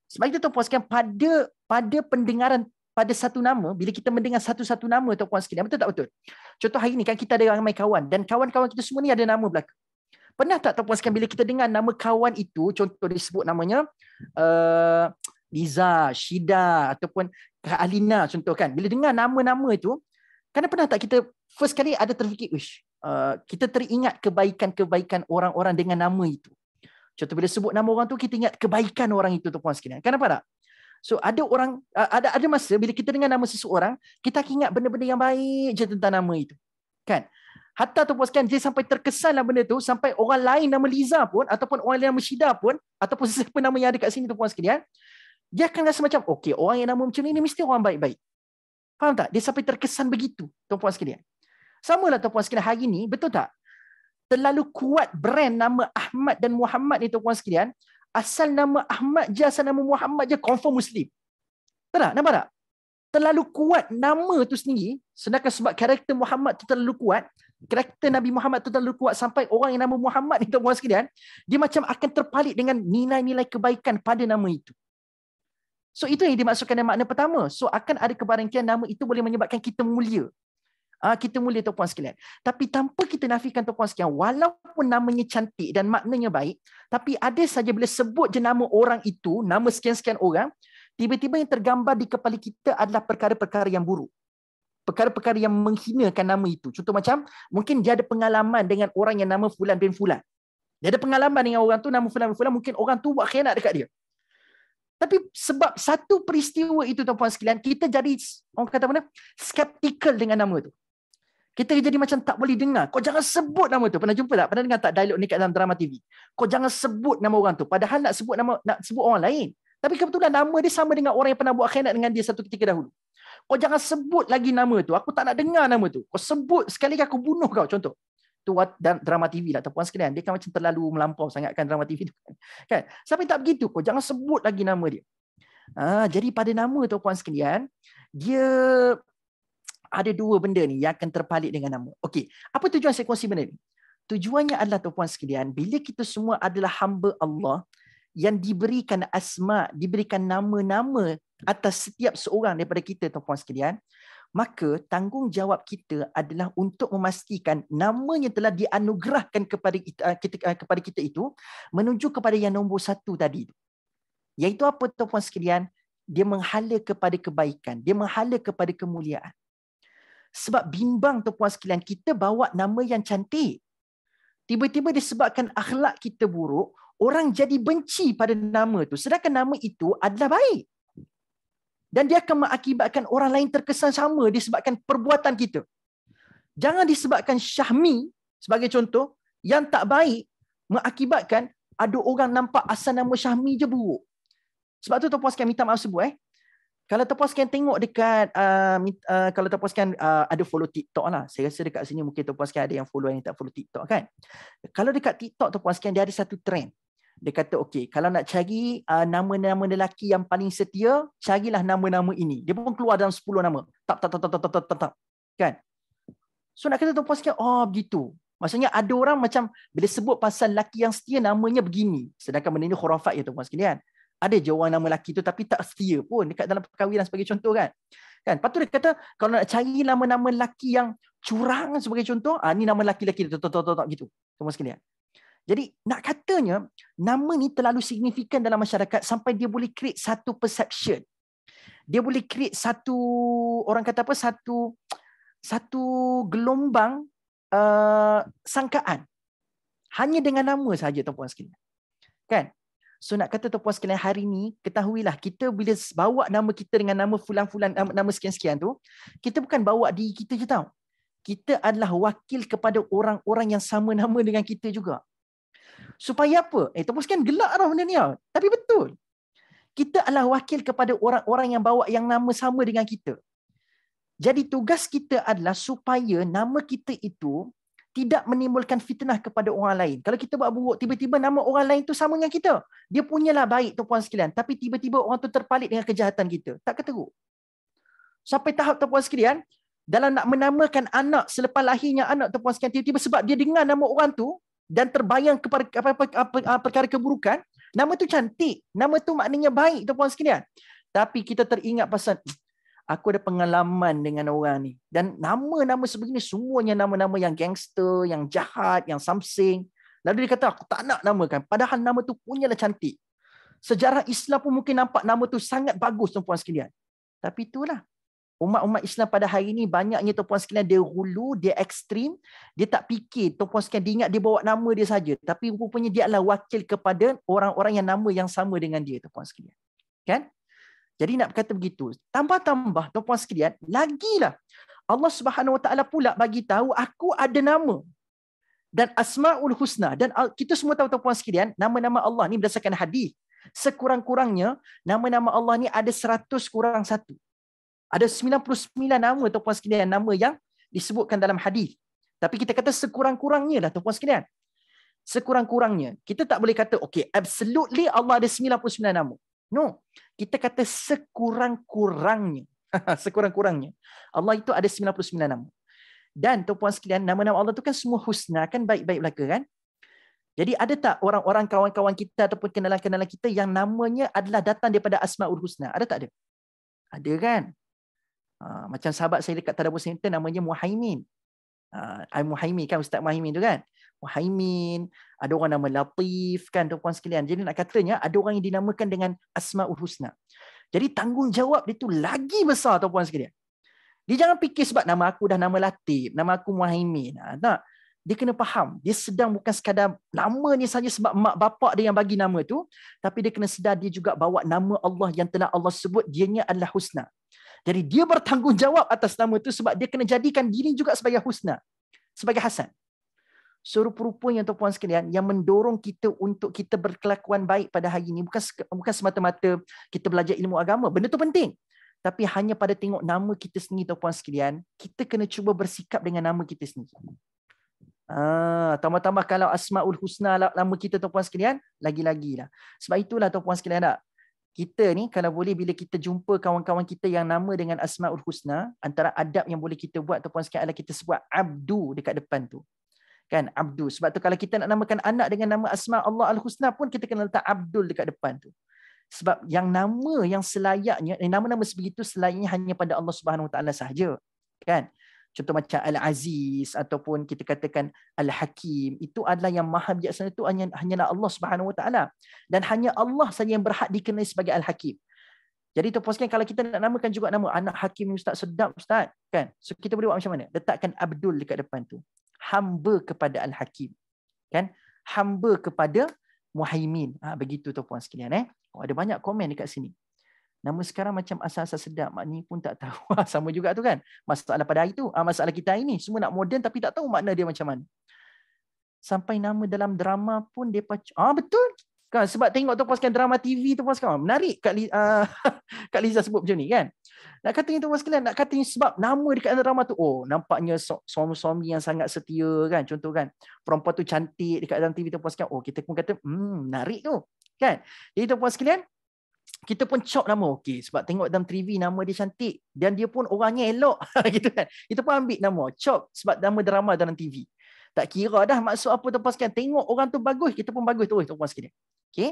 Sebab itu tuan-puan pada pada pendengaran pada satu nama, bila kita mendengar satu-satu nama tuan-puan sekalian, betul tak betul? Contoh hari ni kan kita ada ramai kawan dan kawan-kawan kita semua ni ada nama belaka. Pernah tak tuan-puan bila kita dengar nama kawan itu, contoh disebut namanya, uh, Liza, Shida ataupun Kak Alina contoh kan. Bila dengar nama-nama itu, kan pernah tak kita first kali ada terfikir, uh, kita teringat kebaikan-kebaikan orang-orang dengan nama itu. Contoh bila sebut nama orang tu kita ingat kebaikan orang itu tu puan sekalian. Kenapa kan tak? So ada orang uh, ada ada masa bila kita dengar nama seseorang, kita akan ingat benda-benda yang baik je tentang nama itu. Kan? Hatta tu puan sekalian dia sampai terkesanlah benda tu sampai orang lain nama Liza pun ataupun orang lain nama Shida pun ataupun sesiapa *laughs* nama yang ada kat sini tu puan sekalian, dia akan rasa macam, okay, orang yang nama macam ni, ni mesti orang baik-baik. Faham tak? Dia sampai terkesan begitu, tuan-puan sekalian. Sama lah tuan-puan sekalian hari ni, betul tak? Terlalu kuat brand nama Ahmad dan Muhammad ni tuan-puan sekalian, asal nama Ahmad je, asal nama Muhammad je, confirm Muslim. Betul tak? Nampak tak? Terlalu kuat nama tu sendiri, sedangkan sebab karakter Muhammad tu terlalu kuat, karakter Nabi Muhammad tu terlalu kuat sampai orang yang nama Muhammad ni tuan-puan sekalian, dia macam akan terpalit dengan nilai-nilai kebaikan pada nama itu. So itu yang dimaksudkan dengan makna pertama. So akan ada kebarangkian nama itu boleh menyebabkan kita mulia. Ah kita mulia tuan puan sekalian. Tapi tanpa kita nafikan tuan puan sekalian, walaupun namanya cantik dan maknanya baik, tapi ada saja bila sebut je nama orang itu, nama sekian-sekian orang, tiba-tiba yang tergambar di kepala kita adalah perkara-perkara yang buruk. Perkara-perkara yang menghinakan nama itu. Contoh macam, mungkin dia ada pengalaman dengan orang yang nama Fulan bin Fulan. Dia ada pengalaman dengan orang tu nama Fulan bin Fulan, mungkin orang tu buat khianat dekat dia. Tapi sebab satu peristiwa itu tuan-tuan sekalian, kita jadi orang kata mana? skeptical dengan nama tu. Kita jadi macam tak boleh dengar. Kau jangan sebut nama tu. Pernah jumpa tak? Pernah dengar tak dialog ni kat dalam drama TV? Kau jangan sebut nama orang tu. Padahal nak sebut nama nak sebut orang lain. Tapi kebetulan nama dia sama dengan orang yang pernah buat khianat dengan dia satu ketika dahulu. Kau jangan sebut lagi nama tu. Aku tak nak dengar nama tu. Kau sebut sekali aku bunuh kau contoh tu drama TV lah ataupun sekalian dia kan macam terlalu melampau sangat kan drama TV tu kan, kan? siapa yang tak begitu kau jangan sebut lagi nama dia ha, jadi pada nama tu puan sekalian dia ada dua benda ni yang akan terpalit dengan nama okey apa tujuan saya kongsi benda ni tujuannya adalah tu puan sekalian bila kita semua adalah hamba Allah yang diberikan asma diberikan nama-nama atas setiap seorang daripada kita tu puan sekalian maka tanggungjawab kita adalah untuk memastikan nama yang telah dianugerahkan kepada kita, eh, kita eh, kepada kita itu menuju kepada yang nombor satu tadi iaitu apa tuan-tuan sekalian dia menghala kepada kebaikan dia menghala kepada kemuliaan sebab bimbang tuan-tuan sekalian kita bawa nama yang cantik tiba-tiba disebabkan akhlak kita buruk orang jadi benci pada nama itu. sedangkan nama itu adalah baik dan dia akan mengakibatkan orang lain terkesan sama disebabkan perbuatan kita. Jangan disebabkan syahmi sebagai contoh yang tak baik mengakibatkan ada orang nampak asal nama syahmi je buruk. Sebab tu terpuaskan minta maaf sebut eh. Kalau terpuaskan tengok dekat uh, uh, kalau terpuaskan uh, ada follow TikTok lah. Saya rasa dekat sini mungkin terpuaskan ada yang follow yang tak follow TikTok kan. Kalau dekat TikTok terpuaskan dia ada satu trend dia kata okey kalau nak cari uh, nama-nama lelaki yang paling setia carilah nama-nama ini dia pun keluar dalam 10 nama tap tap tap tap tap tap, tap, tap, tap. kan so nak kata tu pun sikit oh begitu maksudnya ada orang macam bila sebut pasal lelaki yang setia namanya begini sedangkan benda ni khurafat ya tu pun sekalian ada je orang nama lelaki tu tapi tak setia pun dekat dalam perkahwinan sebagai contoh kan kan patut dia kata kalau nak cari nama-nama lelaki yang curang sebagai contoh ah ni nama lelaki-lelaki tu tu tu tu gitu semua sekalian jadi nak katanya nama ni terlalu signifikan dalam masyarakat sampai dia boleh create satu perception. Dia boleh create satu orang kata apa satu satu gelombang uh, sangkaan hanya dengan nama saja tuan-tuan sekalian. Kan? So nak kata tuan-tuan sekalian hari ni ketahuilah kita bila bawa nama kita dengan nama fulan-fulan nama sekian-sekian tu kita bukan bawa diri kita je tau. Kita adalah wakil kepada orang-orang yang sama nama dengan kita juga. Supaya apa? Eh, Thomas Kane gelak lah benda ni. Tapi betul. Kita adalah wakil kepada orang-orang yang bawa yang nama sama dengan kita. Jadi tugas kita adalah supaya nama kita itu tidak menimbulkan fitnah kepada orang lain. Kalau kita buat buruk, tiba-tiba nama orang lain tu sama dengan kita. Dia punyalah baik tu puan sekalian. Tapi tiba-tiba orang tu terpalit dengan kejahatan kita. Tak keteruk. Sampai tahap tu puan sekalian, dalam nak menamakan anak selepas lahirnya anak tu puan sekalian, tiba-tiba sebab dia dengar nama orang tu, dan terbayang kepada apa, apa, apa, perkara keburukan, nama tu cantik. Nama tu maknanya baik tu puan sekalian. Tapi kita teringat pasal aku ada pengalaman dengan orang ni. Dan nama-nama sebegini semuanya nama-nama yang gangster, yang jahat, yang something. Lalu dia kata aku tak nak namakan. Padahal nama tu punyalah cantik. Sejarah Islam pun mungkin nampak nama tu sangat bagus tuan puan sekalian. Tapi itulah umat-umat Islam pada hari ini banyaknya tuan-puan sekalian dia hulu, dia ekstrim, dia tak fikir tuan-puan sekalian dia ingat dia bawa nama dia saja tapi rupanya dia adalah wakil kepada orang-orang yang nama yang sama dengan dia tuan-puan sekalian. Kan? Jadi nak berkata begitu, tambah-tambah tuan-puan sekalian, lagilah Allah Subhanahu Wa Taala pula bagi tahu aku ada nama dan asmaul husna dan kita semua tahu tuan-puan sekalian nama-nama Allah ni berdasarkan hadis sekurang-kurangnya nama-nama Allah ni ada seratus kurang satu ada 99 nama tuan puan sekalian nama yang disebutkan dalam hadis tapi kita kata sekurang-kurangnya lah tuan-tuan sekalian sekurang-kurangnya kita tak boleh kata okey absolutely Allah ada 99 nama no kita kata sekurang-kurangnya *laughs* sekurang-kurangnya Allah itu ada 99 nama dan tuan-tuan sekalian nama-nama Allah tu kan semua husna kan baik-baik belaka kan jadi ada tak orang-orang kawan-kawan kita ataupun kenalan-kenalan kita yang namanya adalah datang daripada Asmaul Husna? Ada tak ada? Ada kan? Ah, macam sahabat saya dekat Tadabur Center namanya Muhaimin. Ah uh, Muhaimin kan Ustaz Muhaimin tu kan. Muhaimin, ada orang nama Latif kan tuan-tuan sekalian. Jadi nak katanya ada orang yang dinamakan dengan Asmaul Husna. Jadi tanggungjawab dia tu lagi besar tuan-tuan sekalian. Dia jangan fikir sebab nama aku dah nama Latif, nama aku Muhaimin. Ah tak. Dia kena faham, dia sedang bukan sekadar nama ni saja sebab mak bapak dia yang bagi nama tu, tapi dia kena sedar dia juga bawa nama Allah yang telah Allah sebut, dianya adalah Husna. Jadi dia bertanggungjawab atas nama itu sebab dia kena jadikan diri juga sebagai husna. Sebagai hasan. So rupa yang tuan-tuan sekalian yang mendorong kita untuk kita berkelakuan baik pada hari ini bukan bukan semata-mata kita belajar ilmu agama. Benda tu penting. Tapi hanya pada tengok nama kita sendiri tuan-tuan sekalian, kita kena cuba bersikap dengan nama kita sendiri. Ah, tambah-tambah kalau Asmaul Husna lama kita tuan-tuan sekalian, lagi-lagilah. Sebab itulah tuan-tuan sekalian nak kita ni kalau boleh bila kita jumpa kawan-kawan kita yang nama dengan Asmaul Husna, antara adab yang boleh kita buat ataupun sekian adalah kita sebut Abdu dekat depan tu. Kan Abdu. Sebab tu kalau kita nak namakan anak dengan nama Asma Allah Al Husna pun kita kena letak Abdul dekat depan tu. Sebab yang nama yang selayaknya, eh, nama-nama sebegitu selayaknya hanya pada Allah Subhanahu Wa Taala sahaja. Kan? contoh macam Al-Aziz ataupun kita katakan Al-Hakim itu adalah yang maha bijaksana itu hanya hanya nak Allah Subhanahu Wa Taala dan hanya Allah saja yang berhak dikenali sebagai Al-Hakim. Jadi tu poskan kalau kita nak namakan juga nama anak hakim ni ustaz sedap ustaz kan. So kita boleh buat macam mana? Letakkan Abdul dekat depan tu. Hamba kepada Al-Hakim. Kan? Hamba kepada Muhaimin. Ha, begitu tu puan sekalian eh. Oh, ada banyak komen dekat sini. Namun sekarang macam asal-asal sedap. Makni pun tak tahu. *laughs* Sama juga tu kan. Masalah pada hari tu. Ah, masalah kita hari ni. Semua nak moden tapi tak tahu makna dia macam mana. Sampai nama dalam drama pun dia pac- Ah betul. Kan sebab tengok tu tempaskan drama TV tu tempaskan. Menarik Kak Liza, uh, *laughs* Kak Liza sebut macam ni kan. Nak kata tu sekalian, nak kata sebab nama dekat dalam drama tu. Oh, nampaknya suami-suami yang sangat setia kan. Contoh kan, perempuan tu cantik dekat dalam TV tu puaskan. Oh, kita pun kata, hmm, menarik tu. Kan? Jadi tu puas sekalian, kita pun chop nama okey sebab tengok dalam TV nama dia cantik dan dia pun orangnya elok *laughs* gitu kan kita pun ambil nama chop sebab nama drama dalam TV tak kira dah maksud apa tu pasal tengok orang tu bagus kita pun bagus terus tu pasal okey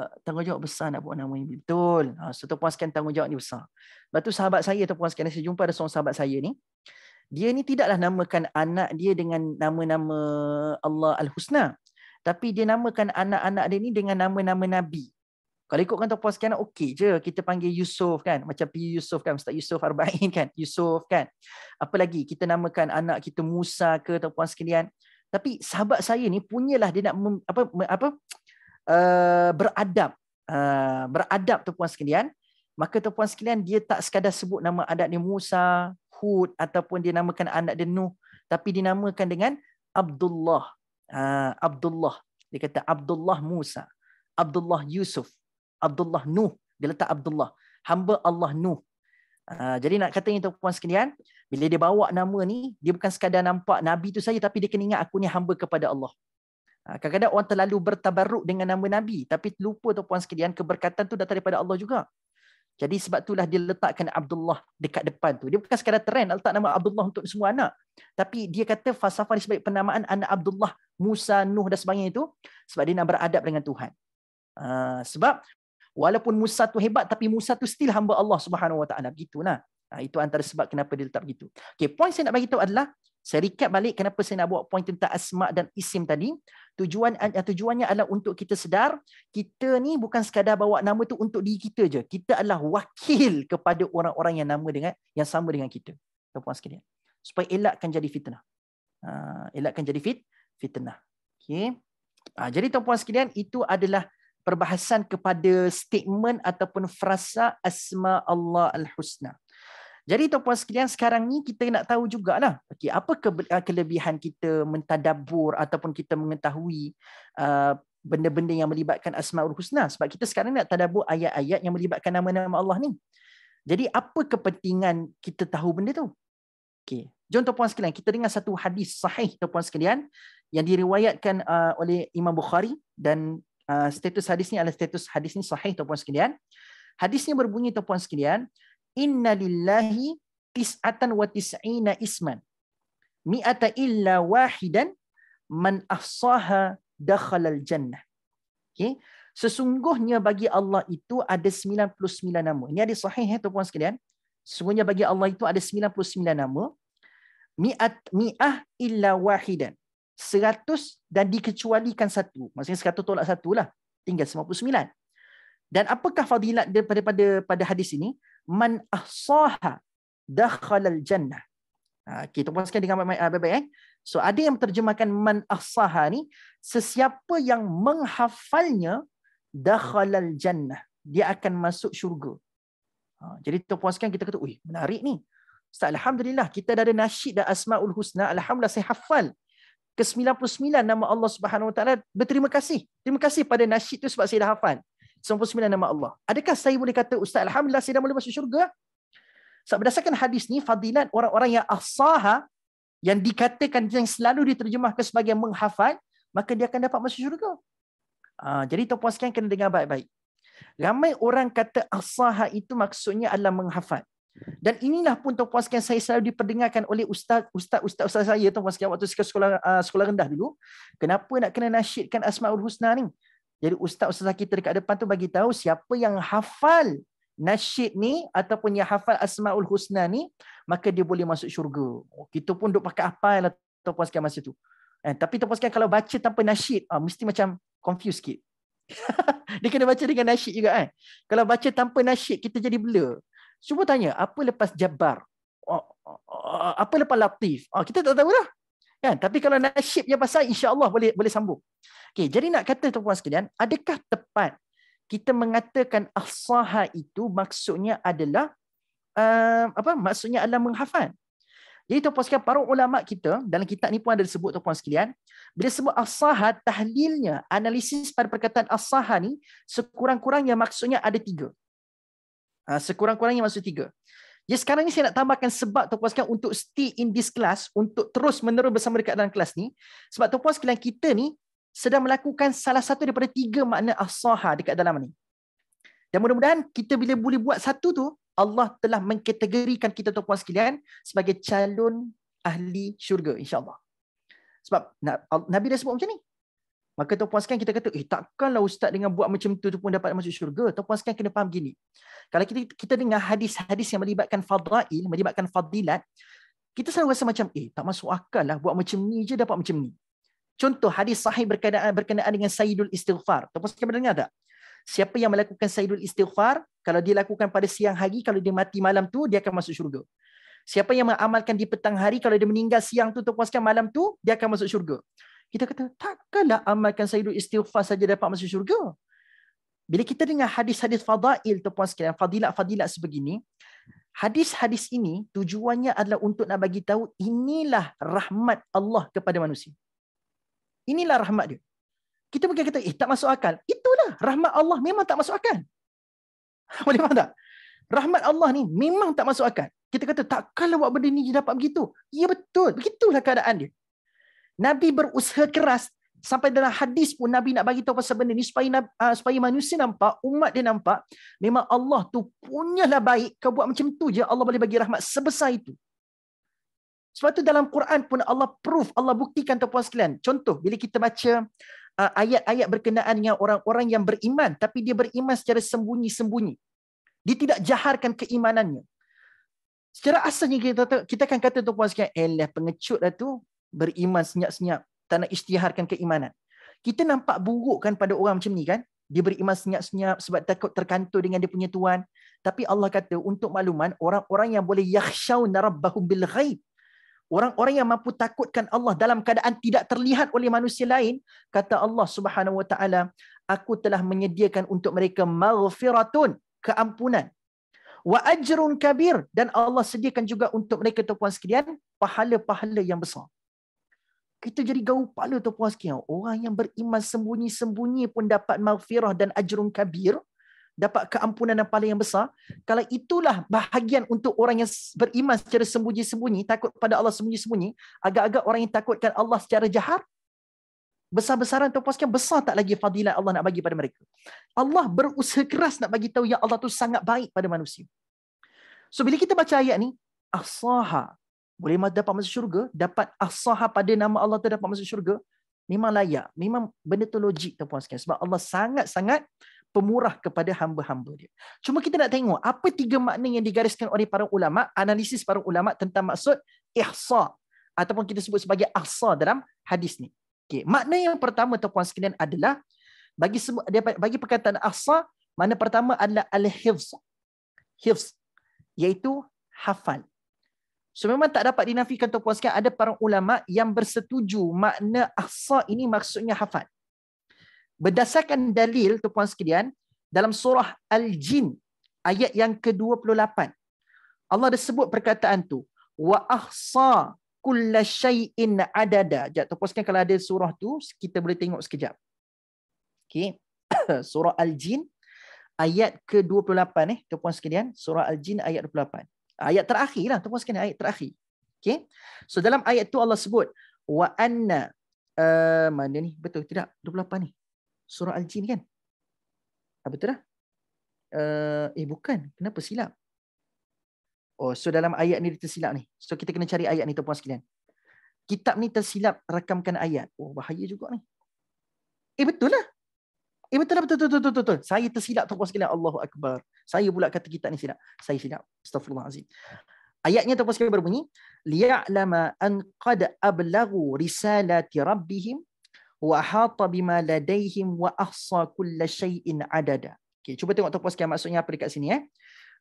uh, tanggungjawab besar nak buat nama ini betul ha, so tu pasal tanggungjawab ni besar lepas tu sahabat saya tu pasal saya jumpa ada seorang sahabat saya ni dia ni tidaklah namakan anak dia dengan nama-nama Allah Al-Husna tapi dia namakan anak-anak dia ni dengan nama-nama Nabi kalau kan topos sekian okey je kita panggil Yusof kan macam pi Yusof kan Ustaz Yusof Arba'in kan *laughs* Yusof kan apa lagi kita namakan anak kita Musa ke topos sekian tapi sahabat saya ni punyalah dia nak mem, apa apa uh, beradab uh, beradab topos sekian maka topos sekian dia tak sekadar sebut nama anak dia Musa Hud ataupun dia namakan anak dia Nuh tapi dinamakan dengan Abdullah uh, Abdullah dia kata Abdullah Musa Abdullah Yusuf Abdullah Nuh. Dia letak Abdullah. Hamba Allah Nuh. Uh, jadi nak kata ni tuan-tuan sekalian, bila dia bawa nama ni, dia bukan sekadar nampak Nabi tu saja, tapi dia kena ingat aku ni hamba kepada Allah. Uh, kadang-kadang orang terlalu bertabaruk dengan nama Nabi, tapi lupa tuan-tuan sekalian, keberkatan tu datang daripada Allah juga. Jadi sebab itulah dia letakkan Abdullah dekat depan tu. Dia bukan sekadar trend letak nama Abdullah untuk semua anak. Tapi dia kata falsafah di sebagai penamaan anak Abdullah, Musa, Nuh dan sebagainya itu sebab dia nak beradab dengan Tuhan. Ah, sebab Walaupun Musa tu hebat tapi Musa tu still hamba Allah Subhanahu Wa Taala. Gitulah. Ha, itu antara sebab kenapa dia letak begitu. Okey, poin saya nak bagi tahu adalah saya recap balik kenapa saya nak buat poin tentang asma dan isim tadi. Tujuan tujuannya adalah untuk kita sedar kita ni bukan sekadar bawa nama tu untuk diri kita je. Kita adalah wakil kepada orang-orang yang nama dengan yang sama dengan kita. Tuan-tuan sekalian. Supaya elakkan jadi fitnah. Ha, elakkan jadi fit, fitnah. Okey. Ha, jadi tuan-tuan sekalian itu adalah perbahasan kepada statement ataupun frasa asma Allah al-husna. Jadi tuan-puan sekalian sekarang ni kita nak tahu jugalah okey apa ke- ah, kelebihan kita mentadabbur ataupun kita mengetahui uh, benda-benda yang melibatkan asmaul husna sebab kita sekarang nak tadabbur ayat-ayat yang melibatkan nama-nama Allah ni. Jadi apa kepentingan kita tahu benda tu? Okey. Jom tuan-puan sekalian kita dengar satu hadis sahih tuan-puan sekalian yang diriwayatkan uh, oleh Imam Bukhari dan Ah, status hadis ni adalah status hadis ni sahih tuan-tuan sekalian. Hadisnya berbunyi tuan-tuan sekalian, inna lillahi tis'atan wa tis'ina isman. Mi'ata illa wahidan man ahsaha dakhalal jannah. Okay. Sesungguhnya bagi Allah itu ada 99 nama. Ini ada sahih ya eh, tuan-tuan sekalian. Sesungguhnya bagi Allah itu ada 99 nama. Mi'at mi'ah illa wahidan. 100 dan dikecualikan satu. Maksudnya 100 tolak satu lah. Tinggal 99. Dan apakah fadilat daripada pada, pada hadis ini? Man ahsaha dakhalal jannah. Ha, kita okay, dengan ah, baik-baik. Eh. So ada yang terjemahkan man ahsaha ni. Sesiapa yang menghafalnya dakhalal jannah. Dia akan masuk syurga. Ha, jadi tu puaskan kita kata, ui menarik ni. Alhamdulillah kita dah ada nasyid dan asma'ul husna. Alhamdulillah saya hafal ke-99 nama Allah Subhanahu Wa berterima kasih. Terima kasih pada nasyid tu sebab saya dah hafal. 99 nama Allah. Adakah saya boleh kata ustaz alhamdulillah saya dah boleh masuk syurga? Sebab berdasarkan hadis ni fadilat orang-orang yang asaha yang dikatakan yang selalu diterjemahkan sebagai menghafal maka dia akan dapat masuk syurga. Ha, jadi tuan-tuan sekalian kena dengar baik-baik. Ramai orang kata asaha itu maksudnya adalah menghafal. Dan inilah pun tuan puaskan saya selalu diperdengarkan oleh ustaz ustaz ustaz, ustaz saya tuan puaskan waktu sekolah sekolah, uh, sekolah rendah dulu. Kenapa nak kena nasyidkan Asmaul Husna ni? Jadi ustaz ustaz kita dekat depan tu bagi tahu siapa yang hafal nasyid ni ataupun yang hafal Asmaul Husna ni maka dia boleh masuk syurga. Oh, kita pun duk pakai apa lah tuan puaskan masa tu. Eh, tapi tuan puaskan kalau baca tanpa nasyid uh, mesti macam confused sikit. *laughs* dia kena baca dengan nasyid juga kan. Kalau baca tanpa nasyid kita jadi blur. Cuba tanya, apa lepas Jabbar? Oh, oh, apa lepas Latif? Oh, kita tak tahu dah. Kan? Tapi kalau nak nasib yang pasal, insya Allah boleh boleh sambung. Okay, jadi nak kata tuan-tuan sekalian, adakah tepat kita mengatakan ahsaha itu maksudnya adalah uh, apa maksudnya adalah menghafal. Jadi tuan-tuan sekalian, para ulama kita dalam kitab ni pun ada sebut tuan-tuan sekalian, bila sebut ahsaha, tahlilnya, analisis pada perkataan ahsaha ni, sekurang-kurangnya maksudnya ada tiga. Ah, sekurang-kurangnya maksud tiga. Jadi sekarang ni saya nak tambahkan sebab Tuan Puan untuk stay in this class, untuk terus menerus bersama dekat dalam kelas ni. Sebab Tuan Puan sekalian kita ni sedang melakukan salah satu daripada tiga makna asaha dekat dalam ni. Dan mudah-mudahan kita bila boleh buat satu tu, Allah telah mengkategorikan kita Tuan Puan sekalian sebagai calon ahli syurga insyaAllah. Sebab Nabi dah sebut macam ni. Maka tuan puaskan kita kata, eh takkanlah ustaz dengan buat macam tu, tu pun dapat masuk syurga. Tuan puaskan kena faham gini. Kalau kita kita dengar hadis-hadis yang melibatkan fadrail, melibatkan fadilat, kita selalu rasa macam, eh tak masuk akal lah buat macam ni je dapat macam ni. Contoh hadis sahih berkenaan, berkenaan dengan Sayyidul Istighfar. Tuan puaskan pernah dengar tak? Siapa yang melakukan Sayyidul Istighfar, kalau dia lakukan pada siang hari, kalau dia mati malam tu, dia akan masuk syurga. Siapa yang mengamalkan di petang hari, kalau dia meninggal siang tu, tuan puaskan malam tu, dia akan masuk syurga. Kita kata, takkanlah amalkan sayyidul istighfar saja dapat masuk syurga. Bila kita dengar hadis-hadis fadail tu puan sekalian, fadilat-fadilat sebegini, hadis-hadis ini tujuannya adalah untuk nak bagi tahu inilah rahmat Allah kepada manusia. Inilah rahmat dia. Kita mungkin kata, eh tak masuk akal. Itulah rahmat Allah memang tak masuk akal. *laughs* Boleh faham tak? Rahmat Allah ni memang tak masuk akal. Kita kata, takkanlah buat benda ni dia dapat begitu. Ya betul, begitulah keadaan dia. Nabi berusaha keras sampai dalam hadis pun Nabi nak bagi tahu pasal benda ni supaya uh, supaya manusia nampak, umat dia nampak memang Allah tu punyalah baik kau buat macam tu je Allah boleh bagi rahmat sebesar itu. Sebab tu dalam Quran pun Allah proof, Allah buktikan tuan-tuan sekalian. Contoh bila kita baca uh, ayat-ayat berkenaan dengan orang-orang yang beriman tapi dia beriman secara sembunyi-sembunyi. Dia tidak jaharkan keimanannya. Secara asalnya kita kita akan kata tuan-tuan sekalian, "Eh, lah, pengecutlah tu, beriman senyap-senyap, tak nak isytiharkan keimanan. Kita nampak buruk kan pada orang macam ni kan? Dia beriman senyap-senyap sebab takut terkantuk dengan dia punya tuan. Tapi Allah kata untuk makluman orang-orang yang boleh yakhshawn rabbahum bil ghaib. Orang-orang yang mampu takutkan Allah dalam keadaan tidak terlihat oleh manusia lain, kata Allah Subhanahu wa taala, aku telah menyediakan untuk mereka maghfiratun, keampunan. Wa ajrun kabir dan Allah sediakan juga untuk mereka tuan sekalian pahala-pahala yang besar kita jadi gaul pala tu puas kian. Orang yang beriman sembunyi-sembunyi pun dapat maghfirah dan ajrun kabir, dapat keampunan yang paling yang besar. Kalau itulah bahagian untuk orang yang beriman secara sembunyi-sembunyi, takut pada Allah sembunyi-sembunyi, agak-agak orang yang takutkan Allah secara jahar, besar-besaran tu puas kian, besar tak lagi fadilat Allah nak bagi pada mereka. Allah berusaha keras nak bagi tahu yang Allah tu sangat baik pada manusia. So bila kita baca ayat ni, Asaha boleh dapat masuk syurga, dapat asaha pada nama Allah tu dapat masuk syurga, memang layak. Memang benda tu logik tuan-tuan sekalian. Sebab Allah sangat-sangat pemurah kepada hamba-hamba dia. Cuma kita nak tengok apa tiga makna yang digariskan oleh para ulama, analisis para ulama tentang maksud ihsa ataupun kita sebut sebagai ahsa dalam hadis ni. Okey, makna yang pertama tuan-tuan sekalian adalah bagi bagi perkataan ahsa, mana pertama adalah al-hifz. Hifz iaitu hafal. So memang tak dapat dinafikan atau puaskan ada para ulama yang bersetuju makna ahsa ini maksudnya hafal. Berdasarkan dalil tuan sekalian dalam surah Al-Jin ayat yang ke-28. Allah ada sebut perkataan tu wa ahsa kullasyai'in adada. Jap tuan sekalian kalau ada surah tu kita boleh tengok sekejap. Okey. *coughs* surah Al-Jin ayat ke-28 eh tuan sekalian surah Al-Jin ayat 28 ayat terakhir lah. tu sekali ayat terakhir okey so dalam ayat tu Allah sebut wa anna uh, mana ni betul tidak 28 ni surah al jin kan ah, betul dah uh, eh bukan kenapa silap oh so dalam ayat ni dia tersilap ni so kita kena cari ayat ni tu puas sekalian kitab ni tersilap rakamkan ayat oh bahaya juga ni eh betul lah Eh lah, betul betul betul betul betul. Saya tersilap tuan-tuan sekalian. Allahu akbar. Saya pula kata kita ni silap. Saya silap. Astagfirullahalazim. Ayatnya tuan-tuan sekalian berbunyi liya'lama an qad ablaghu risalati rabbihim wa hata bima ladaihim wa ahsa kulla shay'in adada. Okey, cuba tengok tuan-tuan sekalian maksudnya apa dekat sini eh.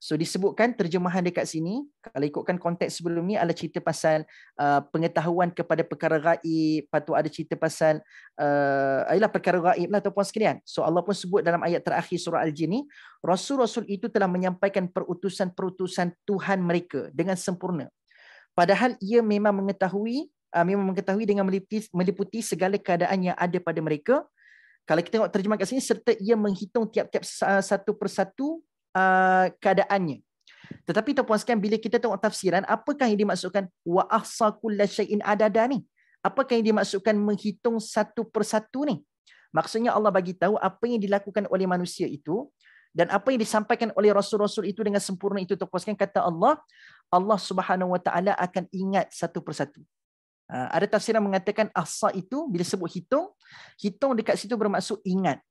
So disebutkan terjemahan dekat sini kalau ikutkan konteks sebelum ni ada cerita pasal uh, pengetahuan kepada perkara gaib, patu ada cerita pasal uh, ayalah perkara gaib lah ataupun sekalian. So Allah pun sebut dalam ayat terakhir surah Al-Jin ni, rasul-rasul itu telah menyampaikan perutusan-perutusan Tuhan mereka dengan sempurna. Padahal ia memang mengetahui uh, memang mengetahui dengan meliputi, meliputi segala keadaan yang ada pada mereka kalau kita tengok terjemahan kat sini serta ia menghitung tiap-tiap uh, satu persatu Uh, keadaannya. Tetapi tuan-tuan sekalian bila kita tengok tafsiran apakah yang dimaksudkan wa ahsa kullasyai'in adada ni? Apakah yang dimaksudkan menghitung satu persatu ni? Maksudnya Allah bagi tahu apa yang dilakukan oleh manusia itu dan apa yang disampaikan oleh rasul-rasul itu dengan sempurna itu tuan-tuan sekalian kata Allah Allah Subhanahu wa taala akan ingat satu persatu. Uh, ada tafsiran mengatakan ahsa itu bila sebut hitung, hitung dekat situ bermaksud ingat.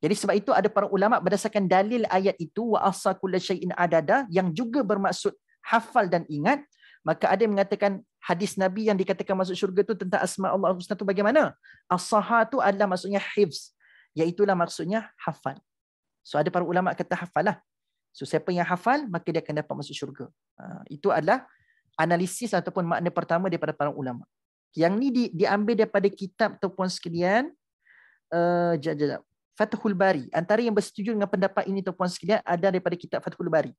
Jadi sebab itu ada para ulama berdasarkan dalil ayat itu wa asakul syai'in adada yang juga bermaksud hafal dan ingat maka ada yang mengatakan hadis nabi yang dikatakan masuk syurga tu tentang asma Allah Husna tu bagaimana? Asaha tu adalah maksudnya hifz iaitu lah maksudnya hafal. So ada para ulama kata hafal lah. So siapa yang hafal maka dia akan dapat masuk syurga. Ha, itu adalah analisis ataupun makna pertama daripada para ulama. Yang ni di, diambil daripada kitab ataupun sekalian uh, eh, jajab, jajab. Fathul Bari. Antara yang bersetuju dengan pendapat ini tuan-tuan sekalian ada daripada kitab Fathul Bari.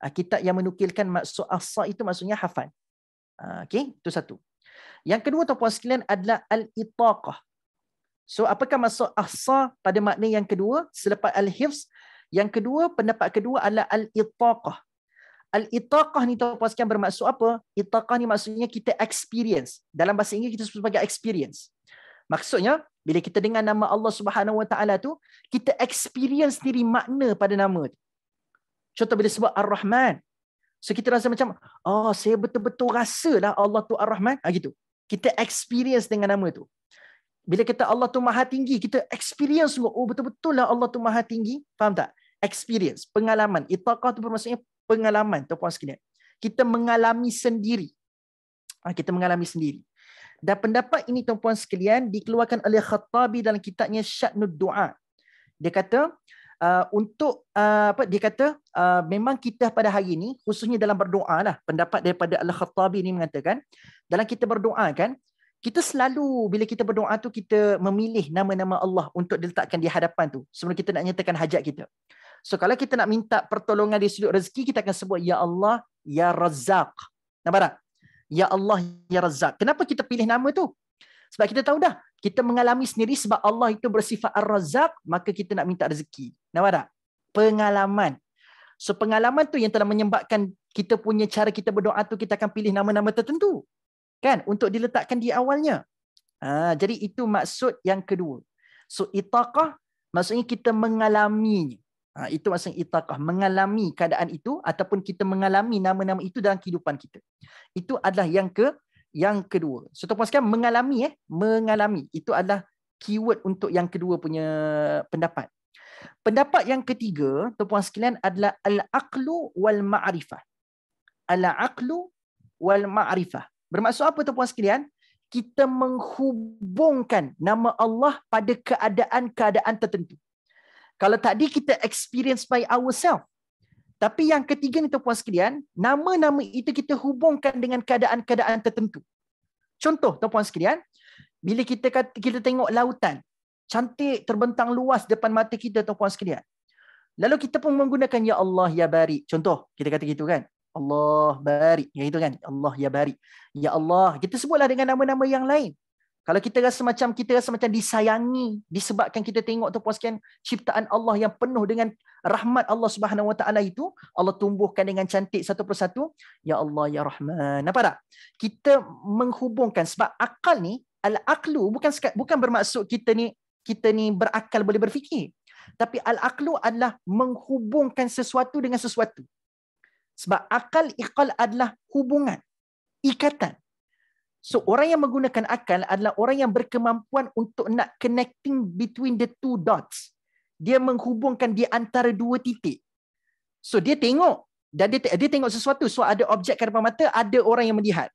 Ah, kitab yang menukilkan maksud asa itu maksudnya hafan. Ah, okay itu satu. Yang kedua tuan-tuan sekalian adalah al-itaqah. So apakah maksud asa pada makna yang kedua selepas al-hifz? Yang kedua, pendapat kedua adalah al-itaqah. Al-itaqah ni tuan-tuan sekalian bermaksud apa? Itaqah ni maksudnya kita experience. Dalam bahasa Inggeris kita sebut sebagai experience. Maksudnya bila kita dengar nama Allah Subhanahu Wa Taala tu, kita experience diri makna pada nama tu. Contoh bila sebut Ar-Rahman. So kita rasa macam, oh saya betul-betul rasalah Allah tu Ar-Rahman. Ha, gitu. Kita experience dengan nama tu. Bila kita Allah tu maha tinggi, kita experience semua. Oh betul-betul lah Allah tu maha tinggi. Faham tak? Experience. Pengalaman. Itaqah tu bermaksudnya pengalaman. Tuan-puan sekalian. Kita mengalami sendiri. Ha, kita mengalami sendiri. Dan pendapat ini tuan-puan sekalian dikeluarkan oleh Khattabi dalam kitabnya Syatnud Du'a. Dia kata uh, untuk uh, apa dia kata uh, memang kita pada hari ini khususnya dalam berdoa lah pendapat daripada Al-Khattabi ini mengatakan dalam kita berdoa kan kita selalu bila kita berdoa tu kita memilih nama-nama Allah untuk diletakkan di hadapan tu sebelum kita nak nyatakan hajat kita. So kalau kita nak minta pertolongan di sudut rezeki kita akan sebut ya Allah ya Razzaq. Nampak tak? Ya Allah Ya Razak. Kenapa kita pilih nama tu? Sebab kita tahu dah. Kita mengalami sendiri sebab Allah itu bersifat Ar-Razak. Maka kita nak minta rezeki. Nampak tak? Pengalaman. So pengalaman tu yang telah menyebabkan kita punya cara kita berdoa tu kita akan pilih nama-nama tertentu. Kan? Untuk diletakkan di awalnya. Ha, jadi itu maksud yang kedua. So itaqah maksudnya kita mengalaminya. Ha, itu maksudnya itaqah. Mengalami keadaan itu ataupun kita mengalami nama-nama itu dalam kehidupan kita. Itu adalah yang ke yang kedua. So, tuan-tuan sekalian, mengalami. Eh? Mengalami. Itu adalah keyword untuk yang kedua punya pendapat. Pendapat yang ketiga, tuan-tuan sekalian, adalah al-aqlu wal-ma'rifah. Al-aqlu wal-ma'rifah. Bermaksud apa, tuan-tuan sekalian? Kita menghubungkan nama Allah pada keadaan-keadaan tertentu. Kalau tadi kita experience by ourselves. Tapi yang ketiga ni tuan-puan sekalian, nama-nama itu kita hubungkan dengan keadaan-keadaan tertentu. Contoh tuan-puan sekalian, bila kita kata, kita tengok lautan, cantik terbentang luas depan mata kita tuan-puan sekalian. Lalu kita pun menggunakan ya Allah ya bari. Contoh, kita kata gitu kan. Allah bari. Ya itu kan. Allah ya bari. Ya Allah, kita sebutlah dengan nama-nama yang lain. Kalau kita rasa macam kita rasa macam disayangi disebabkan kita tengok terpuaskan ciptaan Allah yang penuh dengan rahmat Allah Subhanahu Wa Taala itu Allah tumbuhkan dengan cantik satu persatu ya Allah ya Rahman. Apa tak? Kita menghubungkan sebab akal ni al-aqlu bukan bukan bermaksud kita ni kita ni berakal boleh berfikir. Tapi al-aqlu adalah menghubungkan sesuatu dengan sesuatu. Sebab akal iqal adalah hubungan ikatan So orang yang menggunakan akal adalah orang yang berkemampuan untuk nak connecting between the two dots. Dia menghubungkan di antara dua titik. So dia tengok dan dia, dia tengok sesuatu. So ada objek kat depan mata, ada orang yang melihat.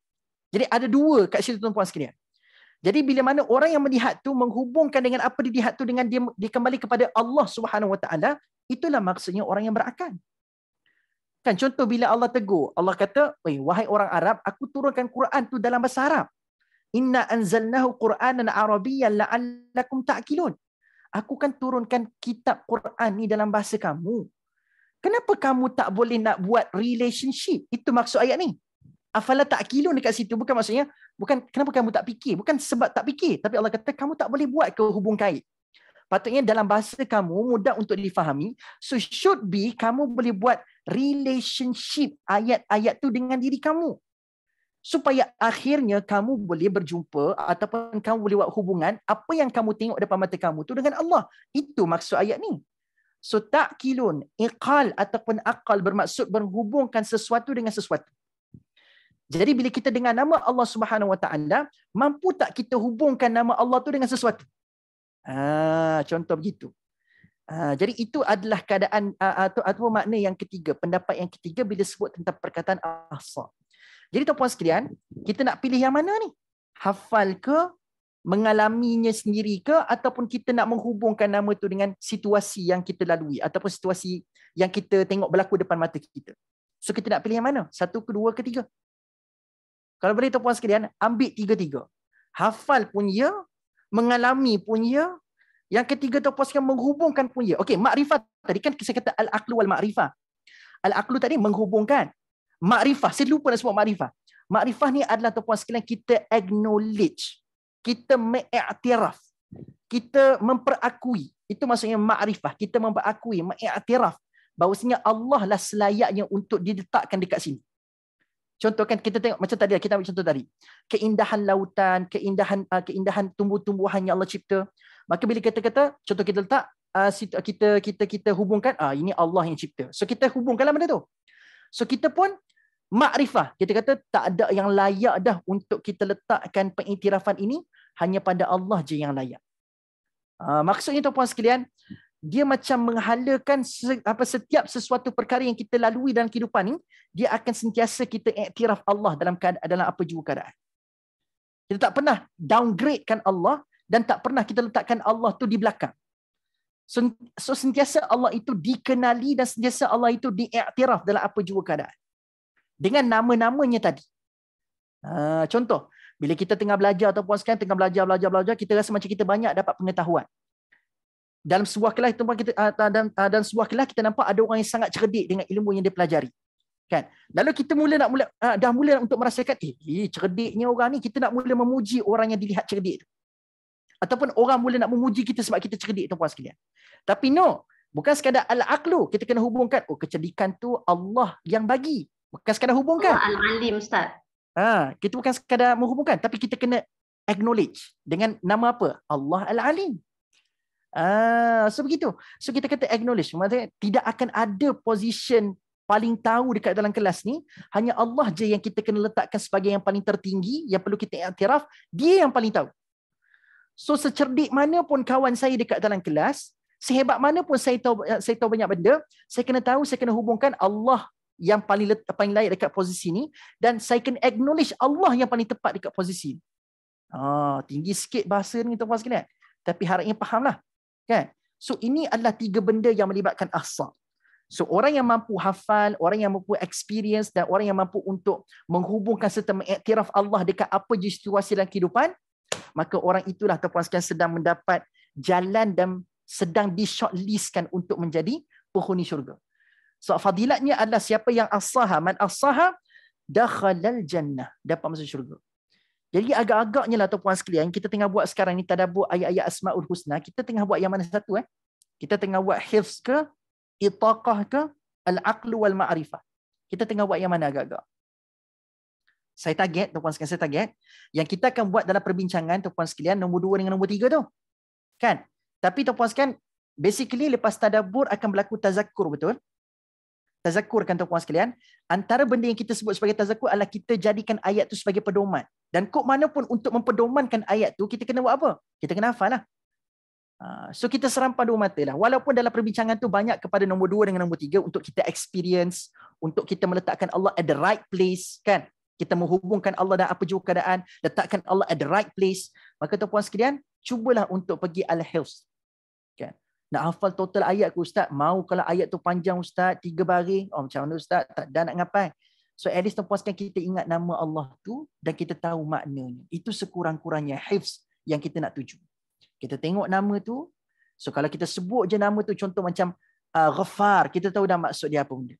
Jadi ada dua kat situ tuan-tuan sekalian. Jadi bila mana orang yang melihat tu menghubungkan dengan apa dia lihat tu dengan dia, dia kembali kepada Allah Subhanahu Wa Taala, itulah maksudnya orang yang berakal. Kan contoh bila Allah tegur, Allah kata, "Wahai wahai orang Arab, aku turunkan Quran tu dalam bahasa Arab. Inna anzalnahu Qur'anan Arabiyyan la'allakum ta'qilun." Aku kan turunkan kitab Quran ni dalam bahasa kamu. Kenapa kamu tak boleh nak buat relationship? Itu maksud ayat ni. Afala ta'qilun dekat situ bukan maksudnya bukan kenapa kamu tak fikir, bukan sebab tak fikir, tapi Allah kata kamu tak boleh buat ke kait. Patutnya dalam bahasa kamu mudah untuk difahami, so should be kamu boleh buat relationship ayat-ayat tu dengan diri kamu. Supaya akhirnya kamu boleh berjumpa ataupun kamu boleh buat hubungan apa yang kamu tengok depan mata kamu tu dengan Allah. Itu maksud ayat ni. So tak kilun, iqal ataupun akal bermaksud berhubungkan sesuatu dengan sesuatu. Jadi bila kita dengar nama Allah Subhanahu Wa Taala, mampu tak kita hubungkan nama Allah tu dengan sesuatu? Ah, contoh begitu. Ha, jadi itu adalah keadaan atau atau makna yang ketiga, pendapat yang ketiga bila sebut tentang perkataan ahsa. Jadi tuan-tuan sekalian, kita nak pilih yang mana ni? Hafal ke mengalaminya sendiri ke ataupun kita nak menghubungkan nama tu dengan situasi yang kita lalui ataupun situasi yang kita tengok berlaku depan mata kita. So kita nak pilih yang mana? Satu, kedua, ketiga. Kalau boleh tuan-tuan sekalian, ambil tiga-tiga. Hafal pun ya, mengalami pun ya, yang ketiga tu puaskan menghubungkan punya, ya. Okey, makrifat tadi kan kita kata al-aqlu wal ma'rifah. Al-aqlu tadi menghubungkan. Makrifah, saya lupa nak sebut makrifah. Makrifah ni adalah tu puas sekalian kita acknowledge. Kita mengiktiraf. Kita memperakui. Itu maksudnya makrifah. Kita memperakui, mengiktiraf. Bahawasanya Allah lah selayaknya untuk diletakkan dekat sini. Contohkan kita tengok macam tadi lah, kita ambil contoh tadi. Keindahan lautan, keindahan ah, keindahan tumbuh-tumbuhan yang Allah cipta maka bila kata-kata contoh kita letak uh, uh, kita, kita kita hubungkan ah uh, ini Allah yang cipta so kita hubungkanlah benda tu so kita pun makrifah kita kata tak ada yang layak dah untuk kita letakkan pengiktirafan ini hanya pada Allah je yang layak uh, maksudnya tu tuan sekalian dia macam menghalakan apa setiap sesuatu perkara yang kita lalui dalam kehidupan ni dia akan sentiasa kita iktiraf Allah dalam dalam apa juga keadaan kita tak pernah downgradekan Allah dan tak pernah kita letakkan Allah tu di belakang. So, so sentiasa Allah itu dikenali dan sentiasa Allah itu diiktiraf dalam apa jua keadaan. Dengan nama-namanya tadi. Uh, contoh, bila kita tengah belajar ataupun sekarang tengah belajar, belajar, belajar, kita rasa macam kita banyak dapat pengetahuan. Dalam sebuah kelas kita ah, ah, dan, dalam ah, dan sebuah kelas kita nampak ada orang yang sangat cerdik dengan ilmu yang dia pelajari. Kan? Lalu kita mula nak mula dah mula untuk merasakan eh, eh cerdiknya orang ni kita nak mula memuji orang yang dilihat cerdik tu ataupun orang mula nak memuji kita sebab kita cerdik tuan-tuan sekalian. Tapi no, bukan sekadar al-aqlu, kita kena hubungkan oh kecerdikan tu Allah yang bagi. Bukan sekadar hubungkan. Oh, al-alim ustaz. Ha, kita bukan sekadar menghubungkan tapi kita kena acknowledge dengan nama apa? Allah al-alim. Ah, so begitu. So kita kata acknowledge. Maksudnya tidak akan ada position paling tahu dekat dalam kelas ni. Hanya Allah je yang kita kena letakkan sebagai yang paling tertinggi. Yang perlu kita iktiraf. Dia yang paling tahu. So secerdik mana pun kawan saya dekat dalam kelas, sehebat mana pun saya tahu eh, saya tahu banyak benda, saya kena tahu saya kena hubungkan Allah yang paling let, paling layak dekat posisi ni dan saya kena acknowledge Allah yang paling tepat dekat posisi ni. Ah, tinggi sikit bahasa ni tuan-tuan sekalian. Tapi harapnya fahamlah. Kan? So ini adalah tiga benda yang melibatkan ahsan. So orang yang mampu hafal, orang yang mampu experience dan orang yang mampu untuk menghubungkan serta mengiktiraf Allah dekat apa je situasi dalam kehidupan, maka orang itulah ataupun sekian sedang mendapat jalan dan sedang di shortlistkan untuk menjadi penghuni syurga. So fadilatnya adalah siapa yang asaha man asaha dakhalal jannah dapat masuk syurga. Jadi agak-agaknya lah tuan-tuan sekalian kita tengah buat sekarang ni tadabbur ayat-ayat Asmaul Husna, kita tengah buat yang mana satu eh? Kita tengah buat hifz ke itaqah ke al-aql wal ma'rifah. Kita tengah buat yang mana agak-agak? saya target, tuan-puan sekalian saya target, yang kita akan buat dalam perbincangan tuan-puan sekalian nombor 2 dengan nombor 3 tu. Kan? Tapi tuan-puan sekalian, basically lepas tadabur akan berlaku tazakur betul? Tazakur kan tuan-puan sekalian. Antara benda yang kita sebut sebagai tazakur adalah kita jadikan ayat tu sebagai pedoman. Dan kok mana pun untuk mempedomankan ayat tu, kita kena buat apa? Kita kena hafal lah. Ha, so kita serampah dua mata lah. Walaupun dalam perbincangan tu banyak kepada nombor dua dengan nombor tiga untuk kita experience, untuk kita meletakkan Allah at the right place. kan? kita menghubungkan Allah dan apa jua keadaan, letakkan Allah at the right place. Maka tuan-puan sekalian, cubalah untuk pergi al-hils. Kan? Nak hafal total ayat ke Ustaz? Mau kalau ayat tu panjang Ustaz, tiga baris. Oh, macam mana Ustaz? Tak dah nak ngapai. So at least tuan-puan sekalian, kita ingat nama Allah tu dan kita tahu maknanya. Itu sekurang-kurangnya hifz yang kita nak tuju. Kita tengok nama tu. So kalau kita sebut je nama tu, contoh macam uh, ghafar, kita tahu dah maksud dia apa benda.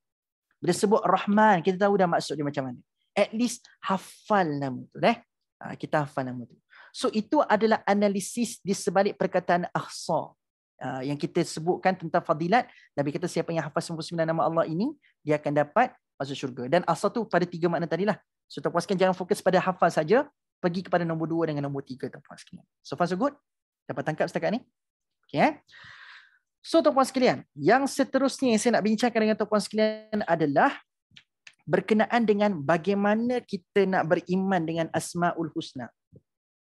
Bila sebut rahman, kita tahu dah maksud dia macam mana at least hafal nama tu eh ah, kita hafal nama tu so itu adalah analisis di sebalik perkataan ahsa ah, yang kita sebutkan tentang fadilat nabi kata siapa yang hafal 99 nama Allah ini dia akan dapat masuk syurga dan ahsa tu pada tiga makna tadilah so terpuaskan jangan fokus pada hafal saja pergi kepada nombor dua dengan nombor tiga terpuaskan so far so good dapat tangkap setakat ni okey eh So tuan-tuan sekalian, yang seterusnya yang saya nak bincangkan dengan tuan-tuan sekalian adalah berkenaan dengan bagaimana kita nak beriman dengan Asmaul Husna.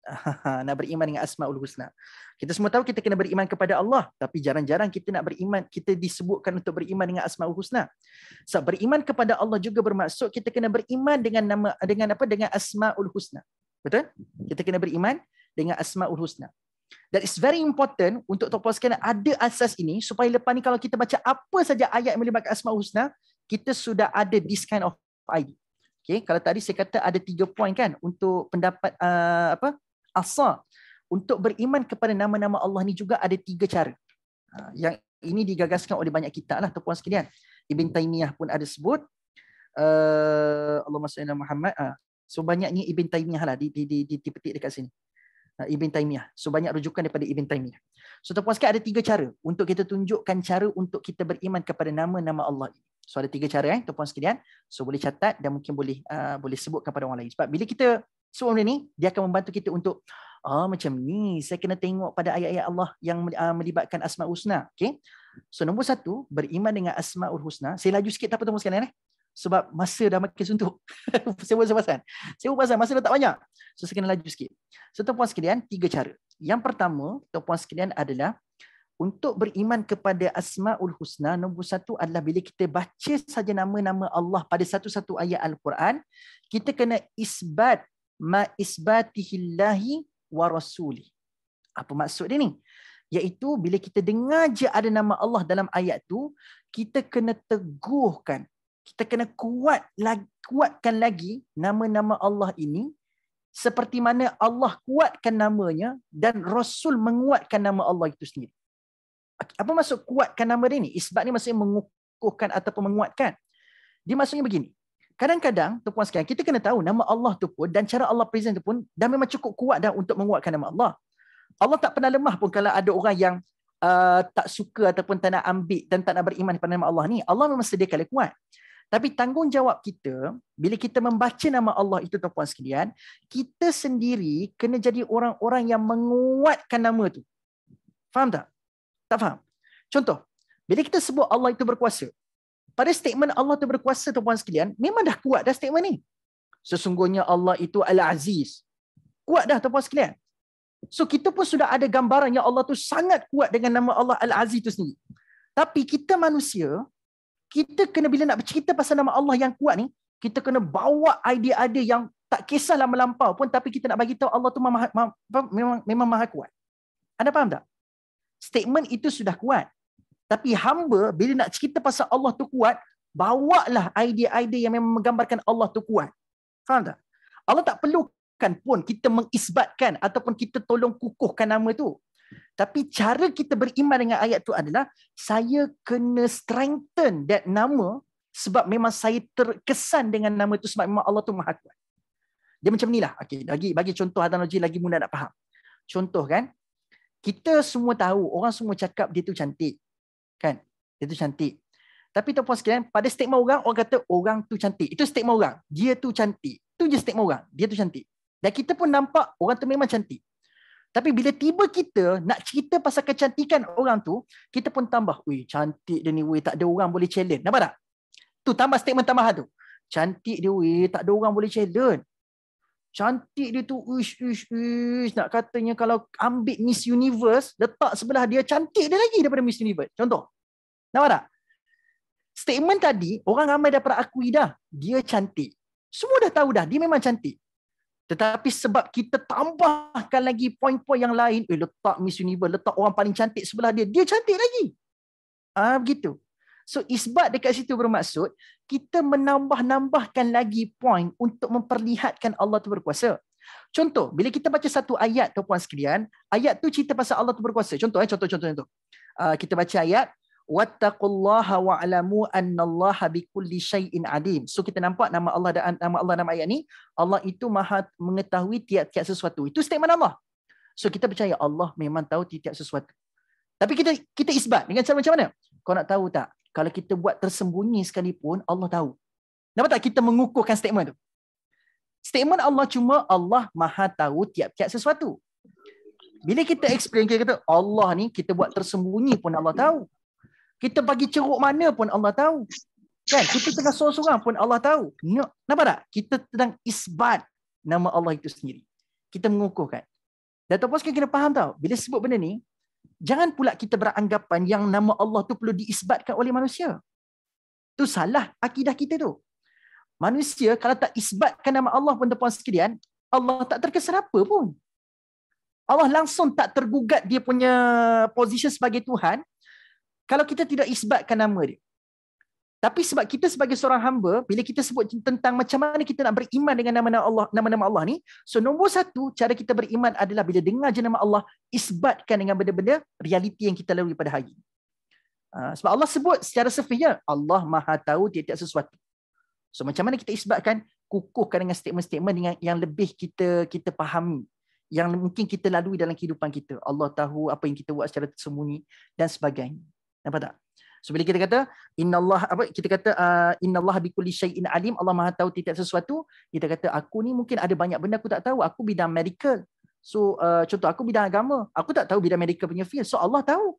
*laughs* nak beriman dengan Asmaul Husna. Kita semua tahu kita kena beriman kepada Allah, tapi jarang-jarang kita nak beriman, kita disebutkan untuk beriman dengan Asmaul Husna. Sebab so, beriman kepada Allah juga bermaksud kita kena beriman dengan nama dengan apa dengan Asmaul Husna. Betul? Kita kena beriman dengan Asmaul Husna. That is very important untuk topos kena ada asas ini supaya lepas ni kalau kita baca apa saja ayat yang melibatkan Asmaul Husna, kita sudah ada this kind of idea. Okay, kalau tadi saya kata ada tiga point kan untuk pendapat uh, apa asa untuk beriman kepada nama-nama Allah ni juga ada tiga cara. Uh, yang ini digagaskan oleh banyak kita lah tuan sekalian. Ibn Taymiyah pun ada sebut uh, Allahumma salli Muhammad. Uh, sebanyaknya so Ibn Taymiyah lah di di di, di, di petik dekat sini. Uh, Ibn Taymiyah. Sebanyak so rujukan daripada Ibn Taymiyah. So tuan sekalian ada tiga cara untuk kita tunjukkan cara untuk kita beriman kepada nama-nama Allah ini. So ada tiga cara eh tuan-tuan sekalian. So boleh catat dan mungkin boleh uh, boleh sebut kepada orang lain. Sebab bila kita sebut benda ni, dia akan membantu kita untuk ah oh, macam ni, saya kena tengok pada ayat-ayat Allah yang uh, melibatkan asma Husna, okey. So nombor satu, beriman dengan Asmaul Husna. Saya laju sikit tak apa tuan sekalian eh. Sebab masa dah makin suntuk. *laughs* saya buat sebasan. Saya buat sebasan, masa dah tak banyak. So saya kena laju sikit. So tuan-tuan sekalian, tiga cara. Yang pertama, tuan-tuan sekalian adalah untuk beriman kepada Asmaul Husna nombor satu adalah bila kita baca saja nama-nama Allah pada satu-satu ayat Al-Quran, kita kena isbat ma isbatihillahi wa rasuli. Apa maksud dia ni? Iaitu bila kita dengar je ada nama Allah dalam ayat tu, kita kena teguhkan, kita kena kuat lagi, kuatkan lagi nama-nama Allah ini seperti mana Allah kuatkan namanya dan Rasul menguatkan nama Allah itu sendiri apa maksud kuatkan nama dia ni? Isbat ni maksudnya mengukuhkan ataupun menguatkan. Dia maksudnya begini. Kadang-kadang, tu tuan sekian. kita kena tahu nama Allah tu pun dan cara Allah present tu pun dah memang cukup kuat dah untuk menguatkan nama Allah. Allah tak pernah lemah pun kalau ada orang yang uh, tak suka ataupun tak nak ambil dan tak nak beriman kepada nama Allah ni. Allah memang sediakan dia kuat. Tapi tanggungjawab kita, bila kita membaca nama Allah itu tu tuan sekian. kita sendiri kena jadi orang-orang yang menguatkan nama tu. Faham tak? Tak faham? Contoh, bila kita sebut Allah itu berkuasa, pada statement Allah itu berkuasa tuan-tuan sekalian, memang dah kuat dah statement ni. Sesungguhnya Allah itu Al-Aziz. Kuat dah tuan-tuan sekalian. So kita pun sudah ada gambaran yang Allah tu sangat kuat dengan nama Allah Al-Aziz itu sendiri. Tapi kita manusia, kita kena bila nak bercerita pasal nama Allah yang kuat ni, kita kena bawa idea-idea yang tak kisahlah melampau pun tapi kita nak bagi tahu Allah tu maha, memang memang maha kuat. Anda faham tak? statement itu sudah kuat. Tapi hamba bila nak cerita pasal Allah tu kuat, bawalah idea-idea yang memang menggambarkan Allah tu kuat. Faham tak? Allah tak perlukan pun kita mengisbatkan ataupun kita tolong kukuhkan nama tu. Tapi cara kita beriman dengan ayat tu adalah saya kena strengthen that nama sebab memang saya terkesan dengan nama tu sebab memang Allah tu maha kuat. Dia macam inilah. Okey, bagi bagi contoh analogi lagi mudah nak faham. Contoh kan, kita semua tahu orang semua cakap dia tu cantik kan dia tu cantik tapi tuan-tuan sekalian pada stigma orang orang kata orang tu cantik itu stigma orang dia tu cantik tu je stigma orang dia tu cantik dan kita pun nampak orang tu memang cantik tapi bila tiba kita nak cerita pasal kecantikan orang tu kita pun tambah ui cantik dia ni ui tak ada orang boleh challenge nampak tak tu tambah statement tambahan tu cantik dia ui tak ada orang boleh challenge Cantik dia tu ush ush ish nak katanya kalau ambil Miss Universe letak sebelah dia cantik dia lagi daripada Miss Universe. Contoh. Nampak tak? Statement tadi orang ramai dah pernah akui dah. Dia cantik. Semua dah tahu dah dia memang cantik. Tetapi sebab kita tambahkan lagi poin-poin yang lain, eh, letak Miss Universe, letak orang paling cantik sebelah dia, dia cantik lagi. Ah ha, begitu. So isbat dekat situ bermaksud kita menambah-nambahkan lagi point untuk memperlihatkan Allah tu berkuasa. Contoh, bila kita baca satu ayat tu puan sekalian, ayat tu cerita pasal Allah tu berkuasa. Contoh eh contoh contoh contoh. Uh, kita baca ayat wattaqullaha wa'lamu annallaha bikulli shay'in alim. So kita nampak nama Allah dan nama Allah nama ayat ni, Allah itu maha mengetahui tiap-tiap sesuatu. Itu statement Allah. So kita percaya Allah memang tahu tiap-tiap sesuatu. Tapi kita kita isbat dengan cara macam mana? Kau nak tahu tak? kalau kita buat tersembunyi sekalipun Allah tahu. Nampak tak kita mengukuhkan statement tu? Statement Allah cuma Allah Maha tahu tiap-tiap sesuatu. Bila kita explain kita kata Allah ni kita buat tersembunyi pun Allah tahu. Kita bagi ceruk mana pun Allah tahu. Kan? Kita tengah sorang-sorang pun Allah tahu. Nampak tak? Kita sedang isbat nama Allah itu sendiri. Kita mengukuhkan. Dato' Puan sekarang kena faham tau. Bila sebut benda ni, Jangan pula kita beranggapan yang nama Allah tu perlu diisbatkan oleh manusia. Tu salah akidah kita tu. Manusia kalau tak isbatkan nama Allah pun depan sekalian, Allah tak terkesan apa pun. Allah langsung tak tergugat dia punya position sebagai Tuhan kalau kita tidak isbatkan nama dia. Tapi sebab kita sebagai seorang hamba, bila kita sebut tentang macam mana kita nak beriman dengan nama-nama Allah, nama-nama Allah ni, so nombor satu, cara kita beriman adalah bila dengar je nama Allah, isbatkan dengan benda-benda realiti yang kita lalui pada hari ini. Ah, sebab Allah sebut secara sefinya, Allah maha tahu tiap-tiap sesuatu. So macam mana kita isbatkan? Kukuhkan dengan statement-statement yang, yang lebih kita kita fahami. Yang mungkin kita lalui dalam kehidupan kita. Allah tahu apa yang kita buat secara tersembunyi dan sebagainya. Nampak tak? So bila kita kata inna Allah apa kita kata uh, ah, inna Allah bikulli syai'in alim Allah Maha tahu tiap sesuatu kita kata aku ni mungkin ada banyak benda aku tak tahu aku bidang medical so uh, contoh aku bidang agama aku tak tahu bidang medical punya field so Allah tahu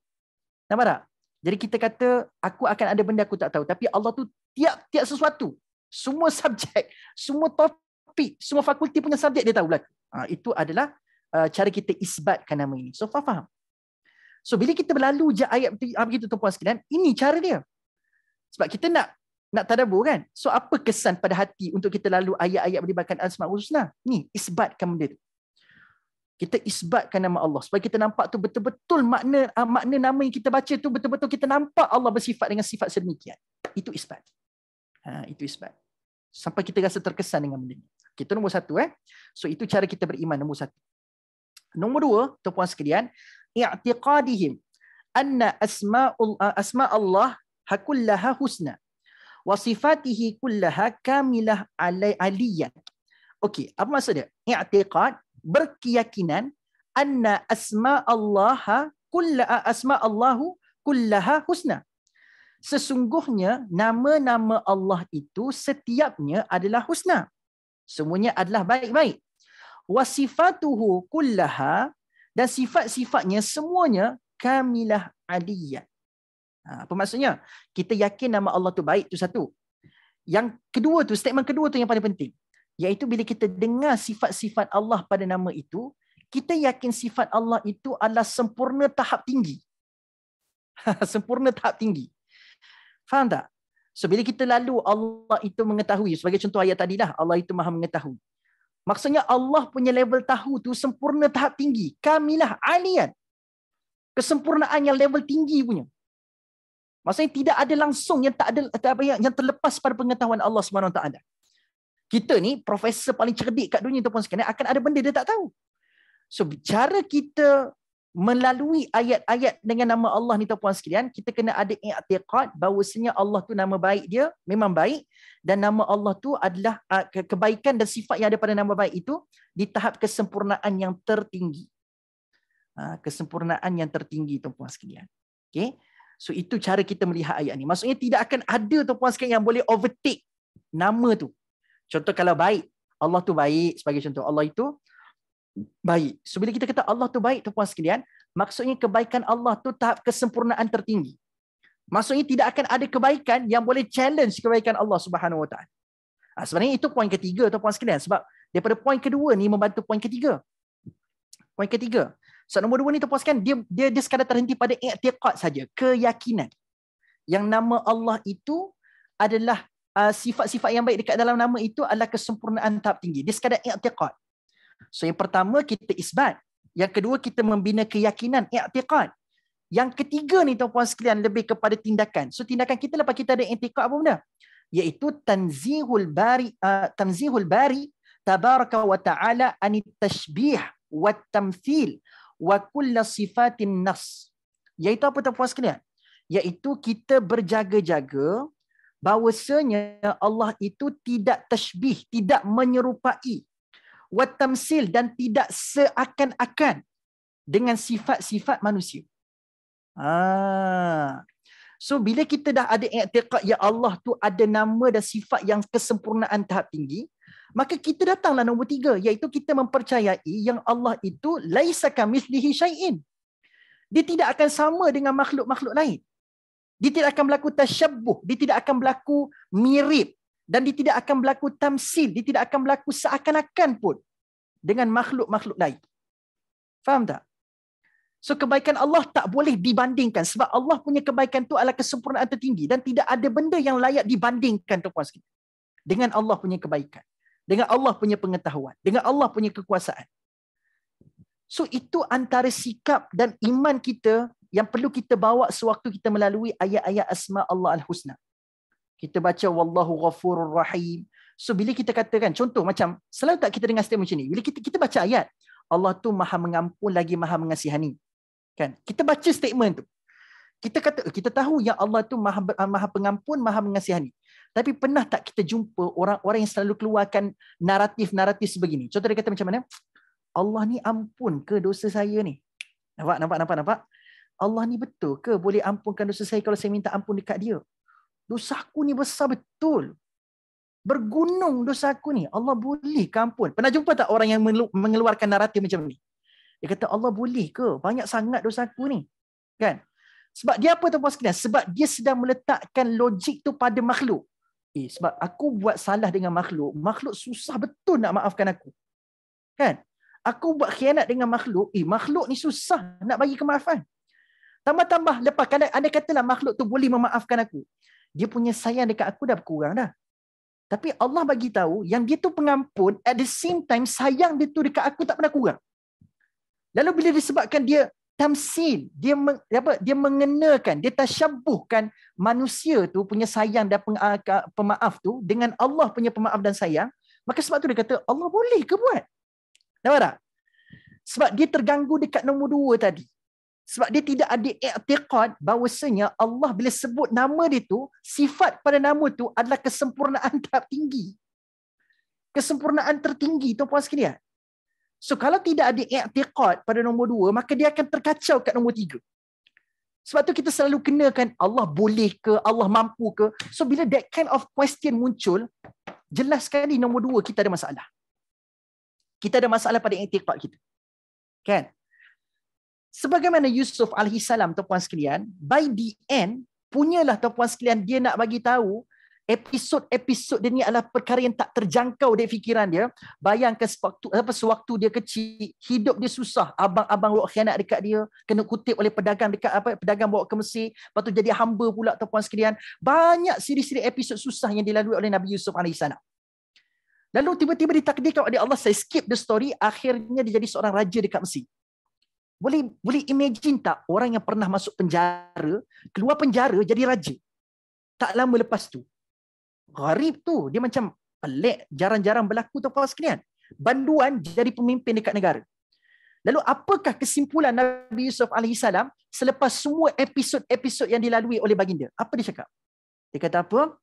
nampak tak jadi kita kata aku akan ada benda aku tak tahu tapi Allah tu tiap-tiap sesuatu semua *laughs* subjek semua topik semua fakulti punya subjek dia tahu lah uh, itu adalah uh, cara kita isbatkan nama ini so faham, faham? So bila kita berlalu je ayat ah, begitu tuan-puan sekalian, ini cara dia. Sebab kita nak nak tadabur kan. So apa kesan pada hati untuk kita lalu ayat-ayat melibatkan asmaul husna? Ni isbatkan benda tu. Kita isbatkan nama Allah supaya kita nampak tu betul-betul makna ah, makna nama yang kita baca tu betul-betul kita nampak Allah bersifat dengan sifat sedemikian. Itu isbat. Ha, itu isbat. Sampai kita rasa terkesan dengan benda ni. Kita nombor satu eh. So itu cara kita beriman nombor satu. Nombor dua, tuan-puan sekalian, i'tiqadihim anna asma'ul asma Allah hakullaha husna wa sifatihi kullaha kamilah aliyah. Okey, apa maksud dia? I'tiqad berkeyakinan anna asma Allah kullu asma Allah kullaha husna. Sesungguhnya nama-nama Allah itu setiapnya adalah husna. Semuanya adalah baik-baik. Wasifatuhu kullaha dan sifat-sifatnya semuanya kamilah aliyah. Ha, apa maksudnya? Kita yakin nama Allah tu baik tu satu. Yang kedua tu, statement kedua tu yang paling penting. Iaitu bila kita dengar sifat-sifat Allah pada nama itu, kita yakin sifat Allah itu adalah sempurna tahap tinggi. *laughs* sempurna tahap tinggi. Faham tak? So bila kita lalu Allah itu mengetahui, sebagai contoh ayat tadi lah, Allah itu maha mengetahui. Maksudnya Allah punya level tahu tu sempurna tahap tinggi. Kamilah alian. Kesempurnaan yang level tinggi punya. Maksudnya tidak ada langsung yang tak ada apa yang, yang terlepas pada pengetahuan Allah SWT. Kita ni profesor paling cerdik kat dunia tu pun sekarang akan ada benda dia tak tahu. So cara kita melalui ayat-ayat dengan nama Allah ni tuan-puan sekalian, kita kena ada i'tiqad bahawasanya Allah tu nama baik dia, memang baik dan nama Allah tu adalah ah, kebaikan dan sifat yang ada pada nama baik itu di tahap kesempurnaan yang tertinggi. Ah, kesempurnaan yang tertinggi tuan-puan sekalian. Okey. So itu cara kita melihat ayat ni. Maksudnya tidak akan ada tuan-puan sekalian yang boleh overtake nama tu. Contoh kalau baik, Allah tu baik sebagai contoh. Allah itu baik. So bila kita kata Allah tu baik tu tuan sekalian, maksudnya kebaikan Allah tu tahap kesempurnaan tertinggi. Maksudnya tidak akan ada kebaikan yang boleh challenge kebaikan Allah Subhanahu Wa Taala. Ha, sebenarnya itu poin ketiga tu tuan sekalian sebab daripada poin kedua ni membantu poin ketiga. Poin ketiga. So nombor dua ni tu tuan sekalian dia dia dia sekadar terhenti pada i'tiqad saja, keyakinan. Yang nama Allah itu adalah uh, sifat-sifat yang baik dekat dalam nama itu adalah kesempurnaan tahap tinggi. Dia sekadar i'tiqad. So yang pertama kita isbat. Yang kedua kita membina keyakinan, i'tiqad. Yang ketiga ni tuan-puan sekalian lebih kepada tindakan. So tindakan kita lepas kita ada i'tiqad apa benda? Yaitu tanzihul bari uh, tanzihul bari tabaraka wa ta'ala an tashbih wa tamthil wa kull sifatin nas. Yaitu apa tuan-puan sekalian? Yaitu kita berjaga-jaga bahwasanya Allah itu tidak tashbih, tidak menyerupai tamsil dan tidak seakan-akan dengan sifat-sifat manusia. Ha. So bila kita dah ada i'tiqad ya Allah tu ada nama dan sifat yang kesempurnaan tahap tinggi, maka kita datanglah nombor tiga iaitu kita mempercayai yang Allah itu laisa kamislihi syai'in. Dia tidak akan sama dengan makhluk-makhluk lain. Dia tidak akan berlaku tasyabbuh, dia tidak akan berlaku mirip dan dia tidak akan berlaku tamsil, dia tidak akan berlaku seakan-akan pun dengan makhluk-makhluk lain. Faham tak? So kebaikan Allah tak boleh dibandingkan sebab Allah punya kebaikan tu adalah kesempurnaan tertinggi dan tidak ada benda yang layak dibandingkan tuan sekalian dengan Allah punya kebaikan, dengan Allah punya pengetahuan, dengan Allah punya kekuasaan. So itu antara sikap dan iman kita yang perlu kita bawa sewaktu kita melalui ayat-ayat asma Allah al-husna kita baca wallahu ghafurur rahim so bila kita katakan contoh macam selalu tak kita dengar statement macam ni bila kita kita baca ayat Allah tu maha mengampun lagi maha mengasihani kan kita baca statement tu kita kata eh, kita tahu yang Allah tu maha maha pengampun maha mengasihani tapi pernah tak kita jumpa orang-orang yang selalu keluarkan naratif-naratif sebegini contoh dia kata macam mana Allah ni ampun ke dosa saya ni nampak nampak nampak nampak Allah ni betul ke boleh ampunkan dosa saya kalau saya minta ampun dekat dia dosa aku ni besar betul. Bergunung dosa aku ni. Allah boleh ampun. Pernah jumpa tak orang yang mengeluarkan naratif macam ni? Dia kata Allah boleh ke? Banyak sangat dosa aku ni. Kan? Sebab dia apa tu puas kena? Sebab dia sedang meletakkan logik tu pada makhluk. Eh, sebab aku buat salah dengan makhluk, makhluk susah betul nak maafkan aku. Kan? Aku buat khianat dengan makhluk, eh makhluk ni susah nak bagi kemaafan. Tambah-tambah lepas anda katalah makhluk tu boleh memaafkan aku dia punya sayang dekat aku dah berkurang dah. Tapi Allah bagi tahu yang dia tu pengampun at the same time sayang dia tu dekat aku tak pernah kurang. Lalu bila disebabkan dia tamsil, dia meng, apa dia mengenakan, dia tasyabuhkan manusia tu punya sayang dan peng, ah, pemaaf tu dengan Allah punya pemaaf dan sayang, maka sebab tu dia kata Allah boleh ke buat? Nampak tak? Sebab dia terganggu dekat nombor dua tadi. Sebab dia tidak ada i'tiqad bahawasanya Allah bila sebut nama dia tu, sifat pada nama tu adalah kesempurnaan *laughs* tertinggi. Kesempurnaan tertinggi tu puan sekalian. So kalau tidak ada i'tiqad pada nombor dua, maka dia akan terkacau kat nombor tiga. Sebab tu kita selalu kenakan Allah boleh ke, Allah mampu ke. So bila that kind of question muncul, jelas sekali nombor dua kita ada masalah. Kita ada masalah pada i'tiqad kita. Kan? sebagaimana Yusuf alaihissalam, salam tuan sekalian by the end punyalah tuan-tuan sekalian dia nak bagi tahu episod-episod dia ni adalah perkara yang tak terjangkau dari fikiran dia. Bayangkan sewaktu, apa, sewaktu dia kecil, hidup dia susah. Abang-abang buat khianat dekat dia, kena kutip oleh pedagang dekat apa pedagang bawa ke Mesir. Lepas tu jadi hamba pula tuan puan sekalian. Banyak siri-siri episod susah yang dilalui oleh Nabi Yusuf alaihissalam. Lalu tiba-tiba ditakdirkan oleh Allah, saya skip the story, akhirnya dia jadi seorang raja dekat Mesir boleh boleh imagine tak orang yang pernah masuk penjara, keluar penjara jadi raja. Tak lama lepas tu. Gharib tu, dia macam pelik, jarang-jarang berlaku tau kawan sekalian. Banduan jadi pemimpin dekat negara. Lalu apakah kesimpulan Nabi Yusuf AS selepas semua episod-episod yang dilalui oleh baginda? Apa dia cakap? Dia kata apa?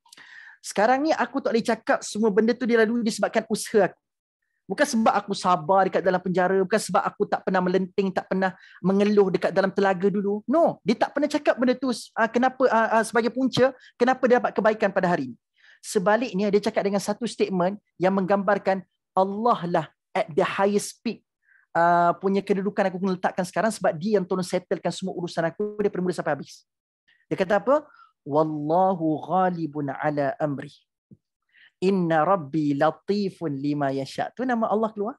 Sekarang ni aku tak boleh cakap semua benda tu dilalui disebabkan usaha aku. Bukan sebab aku sabar dekat dalam penjara. Bukan sebab aku tak pernah melenting, tak pernah mengeluh dekat dalam telaga dulu. No. Dia tak pernah cakap benda tu uh, kenapa, uh, uh, sebagai punca kenapa dia dapat kebaikan pada hari ini. Sebaliknya, dia cakap dengan satu statement yang menggambarkan Allah lah at the highest peak uh, punya kedudukan aku kena letakkan sekarang sebab dia yang tolong settlekan semua urusan aku daripada mula sampai habis. Dia kata apa? Wallahu ghalibun ala amri. Inna Rabbi latifun lima yasha. Tu nama Allah keluar.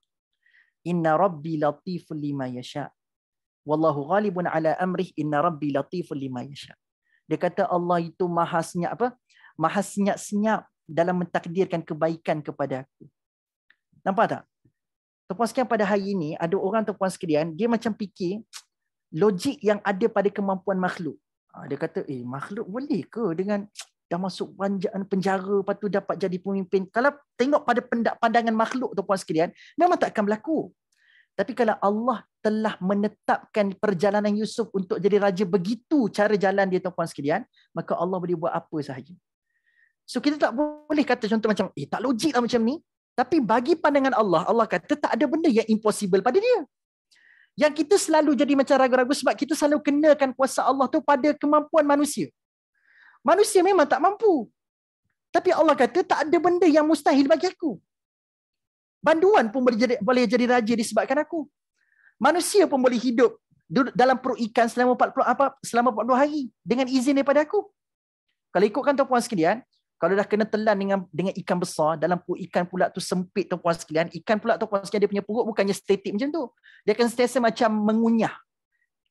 Inna Rabbi latifun lima yasha. Wallahu ghalibun ala amrih inna Rabbi latifun lima yasha. Dia kata Allah itu maha senyap apa? Maha senyap-senyap dalam mentakdirkan kebaikan kepada aku. Nampak tak? Tuan-tuan sekalian pada hari ini, ada orang tuan-tuan sekalian, dia macam fikir logik yang ada pada kemampuan makhluk. Ah, dia kata, eh makhluk boleh ke dengan dah masuk panjang penjara lepas tu dapat jadi pemimpin kalau tengok pada pandangan makhluk tu puan sekalian memang tak akan berlaku tapi kalau Allah telah menetapkan perjalanan Yusuf untuk jadi raja begitu cara jalan dia tuan-puan sekalian, maka Allah boleh buat apa sahaja. So kita tak boleh kata contoh macam, eh tak logik lah macam ni. Tapi bagi pandangan Allah, Allah kata tak ada benda yang impossible pada dia. Yang kita selalu jadi macam ragu-ragu sebab kita selalu kenakan kuasa Allah tu pada kemampuan manusia. Manusia memang tak mampu. Tapi Allah kata tak ada benda yang mustahil bagi aku. Banduan pun boleh jadi, boleh jadi raja disebabkan aku. Manusia pun boleh hidup dalam perut ikan selama 40 apa selama 40 hari dengan izin daripada aku. Kalau ikutkan tuan-puan sekalian, kalau dah kena telan dengan dengan ikan besar dalam perut ikan pula tu sempit tuan-puan sekalian, ikan pula tuan-puan sekalian dia punya perut bukannya statik macam tu. Dia akan sentiasa macam mengunyah,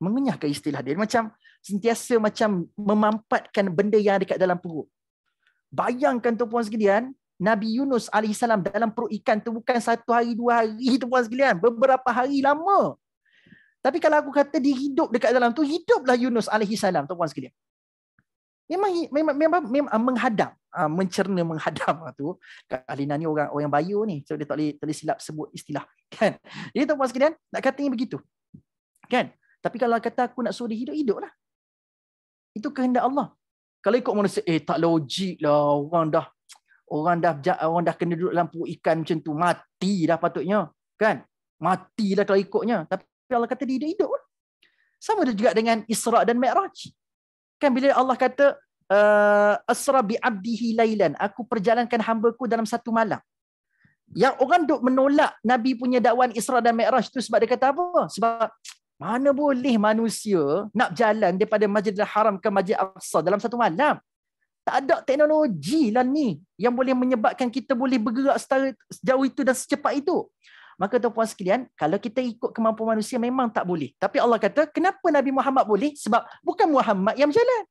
mengenyah ke istilah dia. macam sentiasa macam memampatkan benda yang ada dekat dalam perut bayangkan tuan-tuan sekalian Nabi Yunus AS dalam perut ikan tu bukan satu hari, dua hari tuan-tuan sekalian. Beberapa hari lama. Tapi kalau aku kata dia hidup dekat dalam tu, hiduplah Yunus AS tuan-tuan sekalian. Memang, memang, memang, memang ah, menghadam, ah, mencerna menghadam *laughs* tu. Alina ni orang, orang bayu ni, so dia tak boleh, tak boleh silap sebut istilah. Kan? Jadi tuan-tuan sekalian, nak katanya begitu. Kan? Tapi kalau kata aku nak suruh dia hidup, lah, Itu kehendak Allah. Kalau ikut manusia, eh tak logik lah. Orang dah, orang dah, orang dah kena duduk dalam perut ikan macam tu. Mati dah patutnya. Kan? Mati lah kalau ikutnya. Tapi Allah kata dia hidup-hidup lah. Sama juga dengan Isra' dan Mi'raj. Kan bila Allah kata, Uh, asra bi abdihi lailan aku perjalankan hamba ku dalam satu malam yang orang duk menolak nabi punya dakwaan Isra dan Mi'raj tu sebab dia kata apa sebab mana boleh manusia nak jalan daripada Masjid Al Haram ke Masjid Al-Aqsa dalam satu malam? Tak ada teknologi lah ni yang boleh menyebabkan kita boleh bergerak sejauh itu dan secepat itu. Maka tuan-puan sekalian, kalau kita ikut kemampuan manusia memang tak boleh. Tapi Allah kata, kenapa Nabi Muhammad boleh? Sebab bukan Muhammad yang berjalan.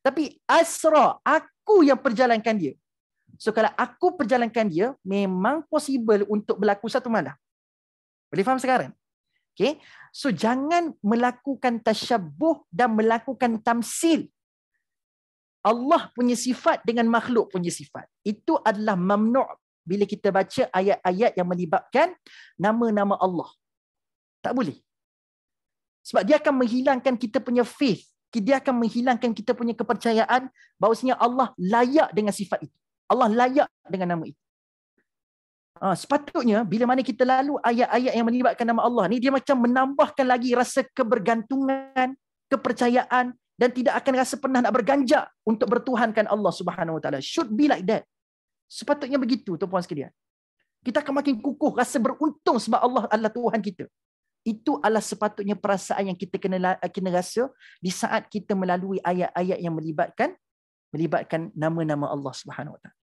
Tapi Asra, aku yang perjalankan dia. So kalau aku perjalankan dia, memang possible untuk berlaku satu malam. Boleh faham sekarang? Okay. So jangan melakukan tasyabuh dan melakukan tamsil. Allah punya sifat dengan makhluk punya sifat. Itu adalah mamnu' bila kita baca ayat-ayat yang melibatkan nama-nama Allah. Tak boleh. Sebab dia akan menghilangkan kita punya faith. Dia akan menghilangkan kita punya kepercayaan bahawasanya Allah layak dengan sifat itu. Allah layak dengan nama itu. Ha, sepatutnya bila mana kita lalu ayat-ayat yang melibatkan nama Allah ni dia macam menambahkan lagi rasa kebergantungan, kepercayaan dan tidak akan rasa pernah nak berganjak untuk bertuhankan Allah Subhanahu Wa Should be like that. Sepatutnya begitu tuan puan sekalian. Kita akan makin kukuh rasa beruntung sebab Allah adalah Tuhan kita. Itu adalah sepatutnya perasaan yang kita kena kena rasa di saat kita melalui ayat-ayat yang melibatkan melibatkan nama-nama Allah Subhanahu Wa Taala.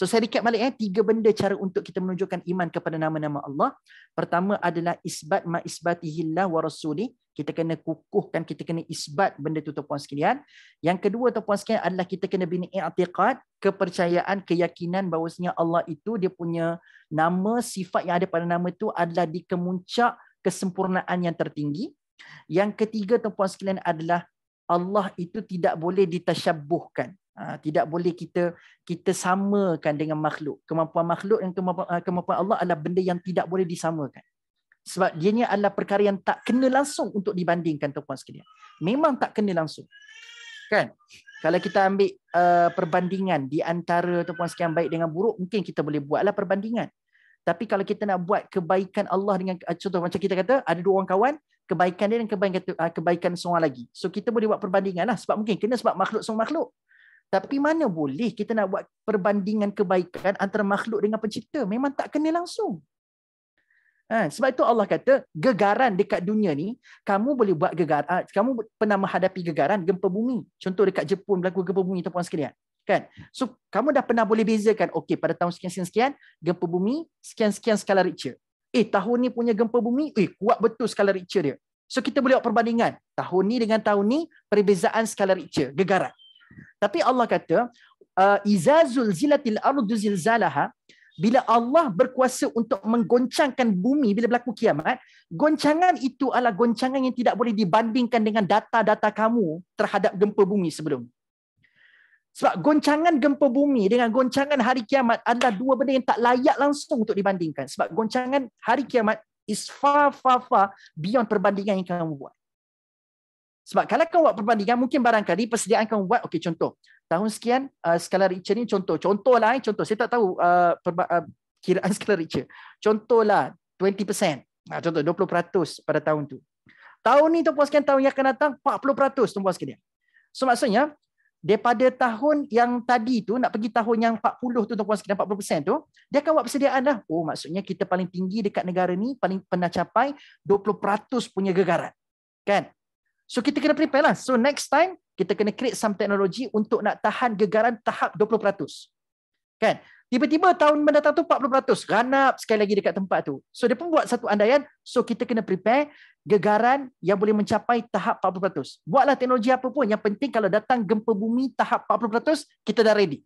So saya recap balik eh tiga benda cara untuk kita menunjukkan iman kepada nama-nama Allah. Pertama adalah isbat ma isbatihi Allah wa rasuli. Kita kena kukuhkan, kita kena isbat benda tu tuan-tuan sekalian. Yang kedua tuan-tuan sekalian adalah kita kena bina i'tiqad, kepercayaan, keyakinan bahawasanya Allah itu dia punya nama, sifat yang ada pada nama tu adalah di kemuncak kesempurnaan yang tertinggi. Yang ketiga tuan-tuan sekalian adalah Allah itu tidak boleh ditasyabuhkan. Ha, tidak boleh kita kita samakan dengan makhluk. Kemampuan makhluk dan ha, kemampuan Allah adalah benda yang tidak boleh disamakan. Sebab dia ni adalah perkara yang tak kena langsung untuk dibandingkan tuan-tuan sekalian. Memang tak kena langsung. Kan? Kalau kita ambil uh, perbandingan di antara tuan-tuan sekalian baik dengan buruk, mungkin kita boleh buatlah perbandingan. Tapi kalau kita nak buat kebaikan Allah dengan uh, contoh macam kita kata ada dua orang kawan, kebaikan dia dan kebaikan uh, kebaikan seorang lagi. So kita boleh buat perbandingan lah sebab mungkin kena sebab makhluk sama makhluk. Tapi mana boleh kita nak buat perbandingan kebaikan antara makhluk dengan pencipta? Memang tak kena langsung. Ha, sebab itu Allah kata, gegaran dekat dunia ni, kamu boleh buat gegaran, ah, kamu pernah menghadapi gegaran gempa bumi. Contoh dekat Jepun berlaku gempa bumi tuan-tuan sekalian. Kan? So, kamu dah pernah boleh bezakan, okey pada tahun sekian-sekian, gempa bumi, sekian-sekian skala Richter. Eh, tahun ni punya gempa bumi, eh, kuat betul skala Richter dia. So, kita boleh buat perbandingan. Tahun ni dengan tahun ni, perbezaan skala Richter, gegaran. Tapi Allah kata, ah, izazul zulzilatil ardu zilzalaha" Bila Allah berkuasa untuk menggoncangkan bumi bila berlaku kiamat, goncangan itu adalah goncangan yang tidak boleh dibandingkan dengan data-data kamu terhadap gempa bumi sebelum. Sebab goncangan gempa bumi dengan goncangan hari kiamat adalah dua benda yang tak layak langsung untuk dibandingkan. Sebab goncangan hari kiamat is far, far, far beyond perbandingan yang kamu buat. Sebab kalau kau buat perbandingan, mungkin barangkali persediaan kau buat, okey contoh, tahun sekian, uh, skala Richter ni contoh. Contohlah, eh, contoh. Saya tak tahu uh, perba- uh, kiraan *laughs* skala Richter. Contohlah, 20%. Nah, ha, contoh, 20% pada tahun tu. Tahun ni, tumpuan sekian, tahun yang akan datang, 40% tumpuan sekian. So, maksudnya, daripada tahun yang tadi tu, nak pergi tahun yang 40 tu, tumpuan sekian, 40% tu, dia akan buat persediaan lah. Oh, maksudnya kita paling tinggi dekat negara ni, paling pernah capai 20% punya gegaran. Kan? So kita kena prepare lah. So next time, kita kena create some technology untuk nak tahan gegaran tahap 20%. Kan? Tiba-tiba tahun mendatang tu 40%. Ranap sekali lagi dekat tempat tu. So dia pun buat satu andaian. So kita kena prepare gegaran yang boleh mencapai tahap 40%. Buatlah teknologi apa pun. Yang penting kalau datang gempa bumi tahap 40%, kita dah ready.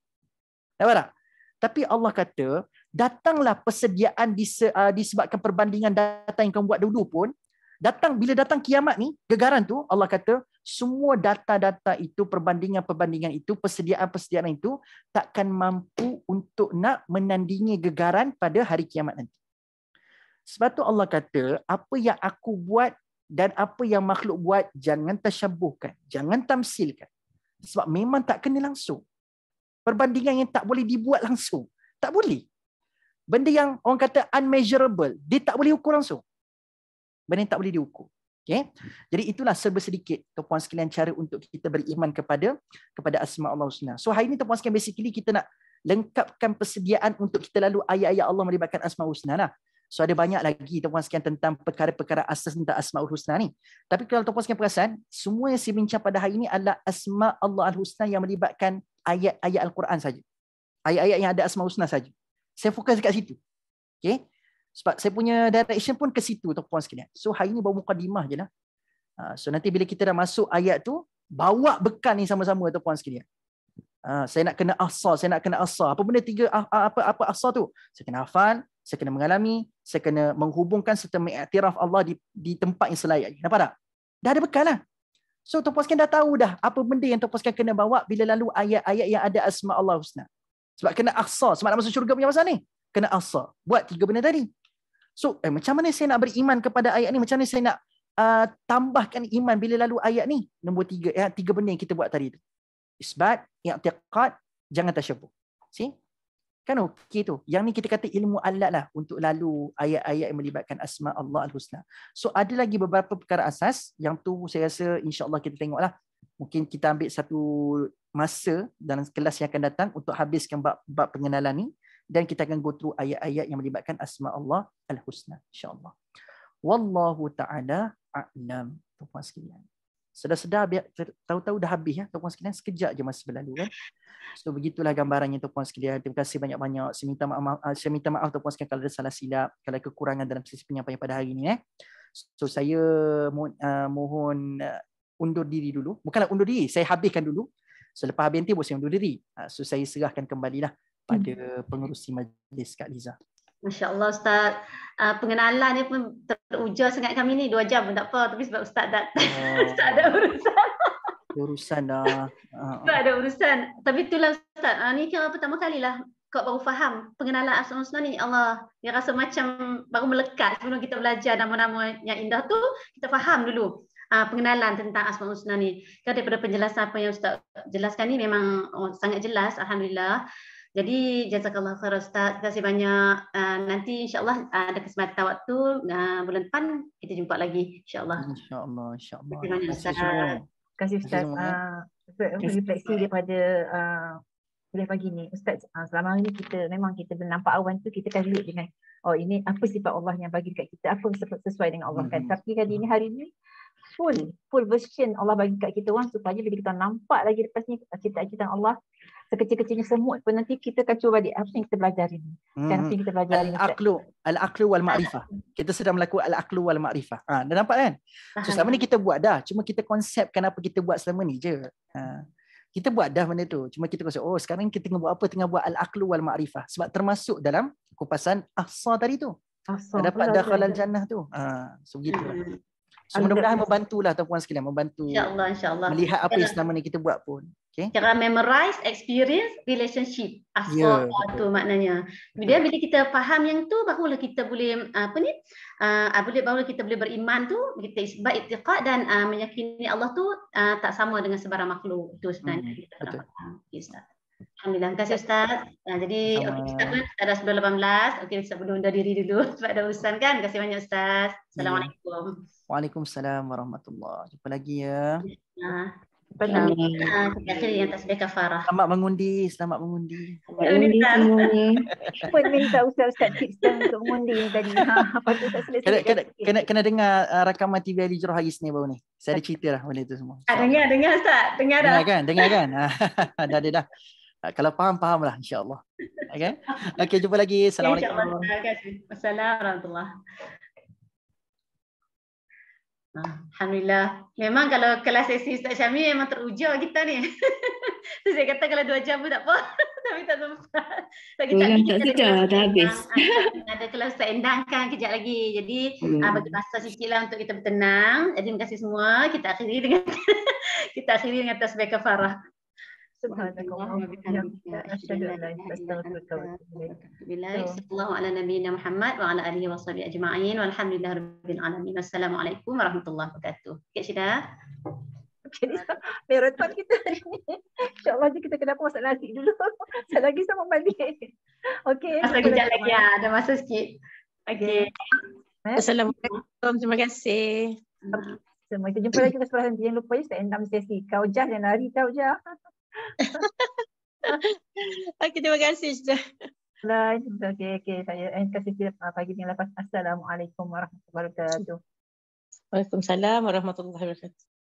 Nampak tak? Tapi Allah kata, datanglah persediaan uh, disebabkan perbandingan data yang kamu buat dulu pun, datang bila datang kiamat ni gegaran tu Allah kata semua data-data itu perbandingan-perbandingan itu persediaan-persediaan itu takkan mampu untuk nak menandingi gegaran pada hari kiamat nanti sebab tu Allah kata apa yang aku buat dan apa yang makhluk buat jangan tersyabuhkan jangan tamsilkan sebab memang tak kena langsung perbandingan yang tak boleh dibuat langsung tak boleh benda yang orang kata unmeasurable dia tak boleh ukur langsung benda yang tak boleh diukur. Okay. Jadi itulah serba sedikit tuan-tuan sekalian cara untuk kita beriman kepada kepada asma Allah Husna. So hari ini tuan-tuan sekalian basically kita nak lengkapkan persediaan untuk kita lalu ayat-ayat Allah melibatkan asma Husna lah. So ada banyak lagi tuan-tuan sekalian tentang perkara-perkara asas tentang asma Husna ni. Tapi kalau tuan-tuan sekalian perasan, semua yang saya bincang pada hari ini adalah asma Allah Al Husna yang melibatkan ayat-ayat Al-Quran saja. Ayat-ayat yang ada asma Husna saja. Saya fokus dekat situ. Okay. Sebab saya punya direction pun ke situ tuan-tuan sekalian. So hari ni baru mukadimah je lah. Ha, so nanti bila kita dah masuk ayat tu, bawa bekal ni sama-sama tuan-tuan sekalian. Ha, saya nak kena asa, saya nak kena asa. Apa benda tiga apa apa asa tu? Saya kena hafal, saya kena mengalami, saya kena menghubungkan serta mengiktiraf Allah di, di tempat yang selayak. Nampak tak? Dah ada bekal lah. So tuan-tuan sekalian dah tahu dah apa benda yang tuan-tuan kena bawa bila lalu ayat-ayat yang ada asma Allah Husna. Sebab kena asa, sebab nak masuk syurga punya masa ni. Kena asa. Buat tiga benda tadi. So eh, macam mana saya nak beriman kepada ayat ni? Macam mana saya nak uh, tambahkan iman bila lalu ayat ni? Nombor tiga, ya, tiga benda yang kita buat tadi tu. Isbat, i'tiqad, jangan tersyabuh. See? Kan okey tu. Yang ni kita kata ilmu alat lah untuk lalu ayat-ayat yang melibatkan asma Allah al-Husna. So ada lagi beberapa perkara asas yang tu saya rasa Allah kita tengok lah. Mungkin kita ambil satu masa dalam kelas yang akan datang untuk habiskan bab, bab pengenalan ni dan kita akan go through ayat-ayat yang melibatkan asma Allah al-husna insyaallah wallahu taala a'lam tuan sekalian sudah sedar tahu-tahu dah habis ya tuan sekalian sekejap je masa berlalu kan so begitulah gambarannya tuan sekalian terima kasih banyak-banyak saya minta maaf saya minta maaf tuan sekalian kalau ada salah silap kalau ada kekurangan dalam sesi penyampaian pada hari ini eh so saya mohon, uh, mohon uh, undur diri dulu bukanlah undur diri saya habiskan dulu selepas so, habis nanti boleh saya undur diri uh, so saya serahkan kembali lah pada hmm. pengerusi majlis Kak Liza. Masya Allah Ustaz, uh, pengenalan dia pun terujar sangat kami ni, dua jam pun tak apa. Tapi sebab Ustaz oh. *laughs* tak uh, ada urusan. Urusan dah. Uh, Ustaz ada urusan. Tapi itulah Ustaz, uh, ni kira pertama kalilah kau baru faham pengenalan asma husna ni Allah dia rasa macam baru melekat sebelum kita belajar nama-nama yang indah tu kita faham dulu uh, pengenalan tentang asma husna ni kan daripada penjelasan apa yang ustaz jelaskan ni memang oh, sangat jelas alhamdulillah jadi jazakallah khairan Ustaz. Terima kasih banyak. Uh, nanti insyaAllah uh, ada kesempatan waktu uh, bulan depan kita jumpa lagi insyaAllah. InsyaAllah. Insya terima kasih banyak Ustaz. Terima kasih Ustaz. Terima kasih Ustaz. Terima daripada uh, pagi ni. Ustaz, uh, selama ni kita memang kita nampak awan tu kita kan dengan oh ini apa sifat Allah yang bagi dekat kita. Apa sesuai dengan Allah kan. Mm-hmm. Tapi kali ini hmm. hari ini full full version Allah bagi kat kita orang supaya bila kita nampak lagi lepas ni cerita-cerita Allah sekecil-kecilnya semut pun nanti kita kacau balik apa yang kita belajar ini. Hmm. kita belajar al aqlu al aqlu wal ma'rifah. Kita sedang melakukan al aqlu wal ma'rifah. Ha, dah nampak kan? So selama ni kita buat dah. Cuma kita konsep. Kenapa kita buat selama ni je. Ha. Kita buat dah benda tu. Cuma kita konsep, oh sekarang kita tengah buat apa? Tengah buat al aqlu wal ma'rifah. Sebab termasuk dalam kupasan ahsa tadi tu. Ahsa. Dapat dakhal al jannah tu. Ha, so begitu. Hmm. So mudah-mudahan membantulah tuan-tuan sekalian membantu. Insya-Allah insya-Allah. Melihat apa yang selama ni kita buat pun. Okay. Cara memorize, experience, relationship. asal ya, for yeah. tu maknanya. Bila bila kita faham yang tu, barulah kita boleh apa ni? Uh, boleh barulah kita boleh beriman tu, kita isbat itiqad dan uh, meyakini Allah tu uh, tak sama dengan sebarang makhluk. Itu sebenarnya hmm. kita dapat. Okay, Ustaz. Alhamdulillah. Terima kasih Ustaz. Nah, jadi uh, okay, kita pun ada 18. Okay, Ustaz perlu undur diri dulu *laughs* sebab ada urusan kan. Terima kasih banyak Ustaz. Ya. Assalamualaikum. Waalaikumsalam warahmatullahi. Jumpa lagi ya. Uh. Benar. Ah, terima kasih yang atas Farah. Selamat mengundi, selamat mengundi. Selamat mengundi. *laughs* Pun minta ustaz-ustaz tips untuk mengundi tadi. Ha, apa tu tak selesai. Kena kena, dengar uh, rakaman TV Ali Jeroh hari ni baru ni. Saya ada cerita lah benda tu semua. Ah, dengar, dengar ustaz. Dengar dah. Dengar kan, dengar kan. Ah, *laughs* dah ada dah. Ah, kalau faham, fahamlah insyaAllah. Okay? okay, jumpa lagi. Assalamualaikum. Assalamualaikum warahmatullahi wabarakatuh. Alhamdulillah. Memang kalau kelas sesi Ustaz Syami memang teruja lah kita ni. *laughs* so, saya kata kalau dua jam pun tak apa. *laughs* Tapi tak sempat. Bagi kita tak kita dah habis. Ah, ada kelas Ustaz Endang kan kejap lagi. Jadi hmm. ah, bagi masa sikit lah untuk kita bertenang. Jadi terima kasih semua. Kita akhiri dengan *laughs* kita akhiri dengan tasbih kafarah. Subhanallah ya, wa bihamdihi alamin. Assalamualaikum warahmatullahi wabarakatuh. Kak Syeda. Jadi marathon kita hari ni. Insya-Allah je kita kena puas nasi dulu. *laughs* Saya lagi sama balik. Okey. Masa kejap lagi ah, ada masa sikit. Okey. Ya. Eh? Assalamualaikum. Terima kasih. Okay. Semua kita jumpa lagi kita sebelah nanti. Jangan lupa ya, saya enam sesi. Kau jah, jangan lari kau jah. *laughs* *laughs* okay, terima kasih Syedah. Alhamdulillah. Okay, okay. Saya eh, akan kasih kita pagi ni lepas. Assalamualaikum warahmatullahi wabarakatuh. Waalaikumsalam warahmatullahi wabarakatuh.